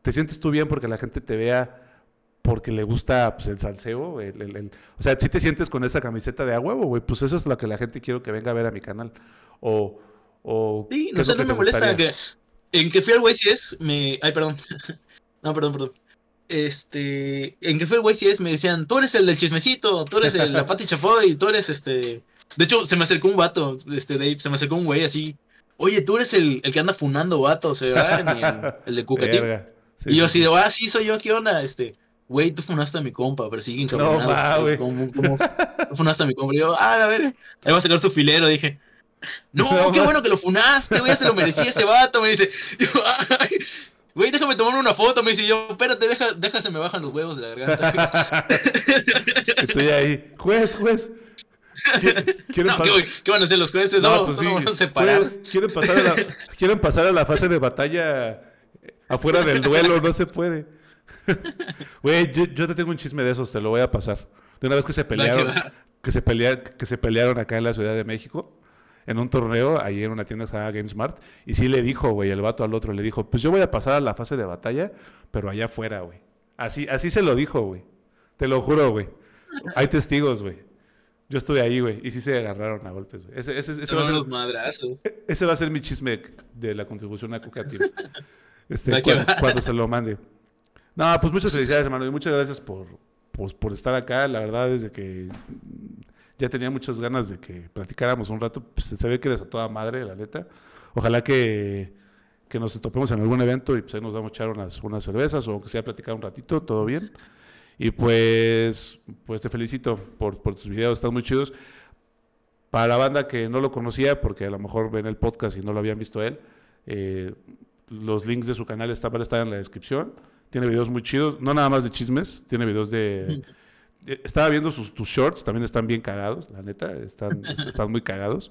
¿Te sientes tú bien porque la gente te vea porque le gusta pues, el salseo. El, el, o sea, si te sientes con esa camiseta de a huevo, güey, pues eso es lo que la gente quiero que venga a ver a mi canal. O. o sí, no sé, no me molesta que. En que fui al güey si es, me. Ay, perdón. <laughs> no, perdón, perdón. Este. En que fui al güey si es, me decían, tú eres el del chismecito, tú eres el la <laughs> Pati Chafoy, tú eres este. De hecho, se me acercó un vato, este Dave, se me acercó un güey así. Oye, tú eres el, el que anda funando vatos, eh, ¿verdad? el, de Cucatín. y yo así ah, sí, soy yo, ¿qué onda? Este, güey, tú funaste a mi compa, pero sigue encaminado. No, va, güey. funaste a mi compa? Y yo, ah, a ver, ahí va a sacar su filero, dije. No, qué bueno que lo funaste, güey, se lo merecía ese vato, me dice. <laughs> Yo, güey, déjame tomar una foto, me dice yo, espérate, deja, déjase, me bajan los huevos de la garganta. <laughs> Estoy ahí, juez, juez. ¿Quieren no, ¿qué, ¿qué, van a hacer los jueces? No, no pues sí. ¿quieren, pasar quieren pasar a la fase de batalla afuera del duelo, no se puede. <laughs> Güey, yo, te tengo un chisme de esos, te lo voy a pasar. De una vez que se pelearon, que se, que se pelearon acá en la Ciudad de México, en un torneo, ahí en una tienda llama GameSmart, y sí le dijo, güey, el vato al otro, le dijo, pues yo voy a pasar a la fase de batalla, pero allá afuera, güey. Así, así se lo dijo, güey. Te lo juro, güey. Hay testigos, güey. Yo estuve ahí, güey. Y sí se agarraron a golpes, güey. Ese, ese, ese, va ser, e, ese, va a ser, mi chisme de la contribución a <laughs> Este, cuando se lo mande. No, pues muchas felicidades, hermano, y muchas gracias por, pues, por, estar acá. La verdad, es que mm, ya tenía muchas ganas de que platicáramos un rato, pues, se ve que eres a toda madre, la letra, Ojalá que, que nos topemos en algún evento y pues ahí nos vamos a echar unas, unas cervezas o que sea platicar un ratito, todo bien. Y pues, pues te felicito por, por tus videos, están muy chidos. Para la banda que no lo conocía, porque a lo mejor ven el podcast y no lo habían visto él, eh, los links de su canal están van a estar en la descripción. Tiene videos muy chidos, no nada más de chismes, tiene videos de... estaba viendo sus tus shorts, también están bien cagados, la neta, están, <laughs> están muy cagados.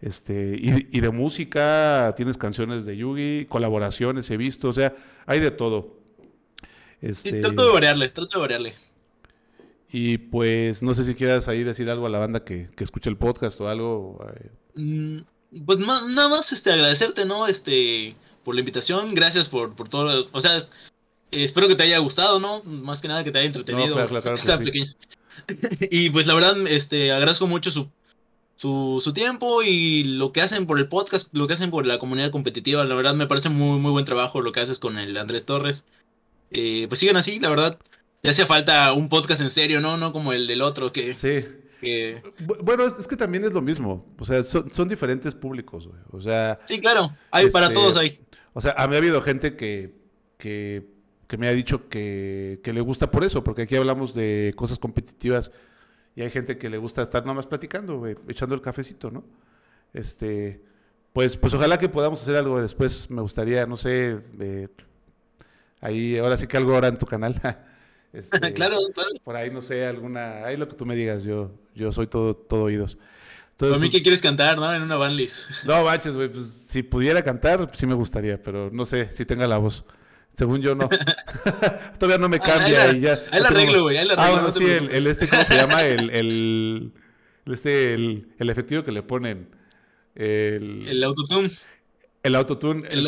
Este, y, de música, tienes canciones de Yugi, colaboraciones he visto, o sea, hay de todo. sí, este trato de variarle, trato de variarle. Y pues no sé si quieras ahí decir algo a la banda que, que escuche el podcast o algo. Eh. Mm, pues nada más este, agradecerte, ¿no? Este, por la invitación, gracias por, por todo. O sea, espero que te haya gustado, ¿no? Más que nada que te haya entretenido. <laughs> y pues la verdad, este, agradezco mucho su, su, tiempo y lo que hacen por el podcast, lo que hacen por la comunidad competitiva. La verdad, me parece muy, muy buen trabajo lo que haces con el Andrés Torres. Eh, pues sigan así, la verdad. Ya hacía falta un podcast en serio, ¿no? No como el del otro que... Sí. Bueno, es, que también es lo mismo. O sea, son, diferentes públicos, güey. O sea... Sí, claro. Hay para este, todos ahí. O sea, a mí ha habido gente que, que me ha dicho que, le gusta por eso, porque aquí hablamos de cosas competitivas y hay gente que le gusta estar nada más platicando, echando el cafecito, ¿no? Este, pues, pues ojalá que podamos hacer algo después, me gustaría, no sé, eh, ahí, ahora sí que algo ahora en tu canal. <laughs> Este, <laughs> claro, Por ahí, no sé, alguna, ahí lo que tú me digas, yo, yo soy todo, todo oídos. Entonces, ¿A mí pues quieres cantar, no? En una bandlist. No, baches, pues, si pudiera cantar, sí me gustaría, pero no sé si tenga la voz. Según yo no. <laughs> <laughs> Todavía no me ah, cambia y ya. arreglo, güey. Ahí ah, arreglo. Ah, bueno, sí, el, este, ¿cómo se llama? <laughs> El, este, el, efectivo que le ponen. El, el autotune. El autotune, el,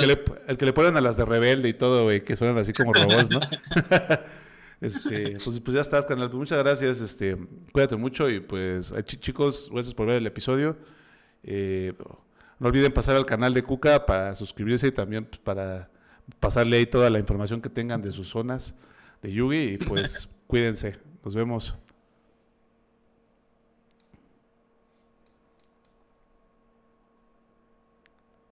que le, ponen a las de rebelde y todo, güey, que suenan así como robots, ¿no? este, pues, pues, ya estás, canal. Pues, muchas gracias, este, cuídate mucho y pues, chicos, gracias por ver el episodio. Eh, no olviden pasar al canal de Cuca para suscribirse y también pues, para pasarle ahí toda la información que tengan de sus zonas de Yugi y pues cuídense. Nos vemos.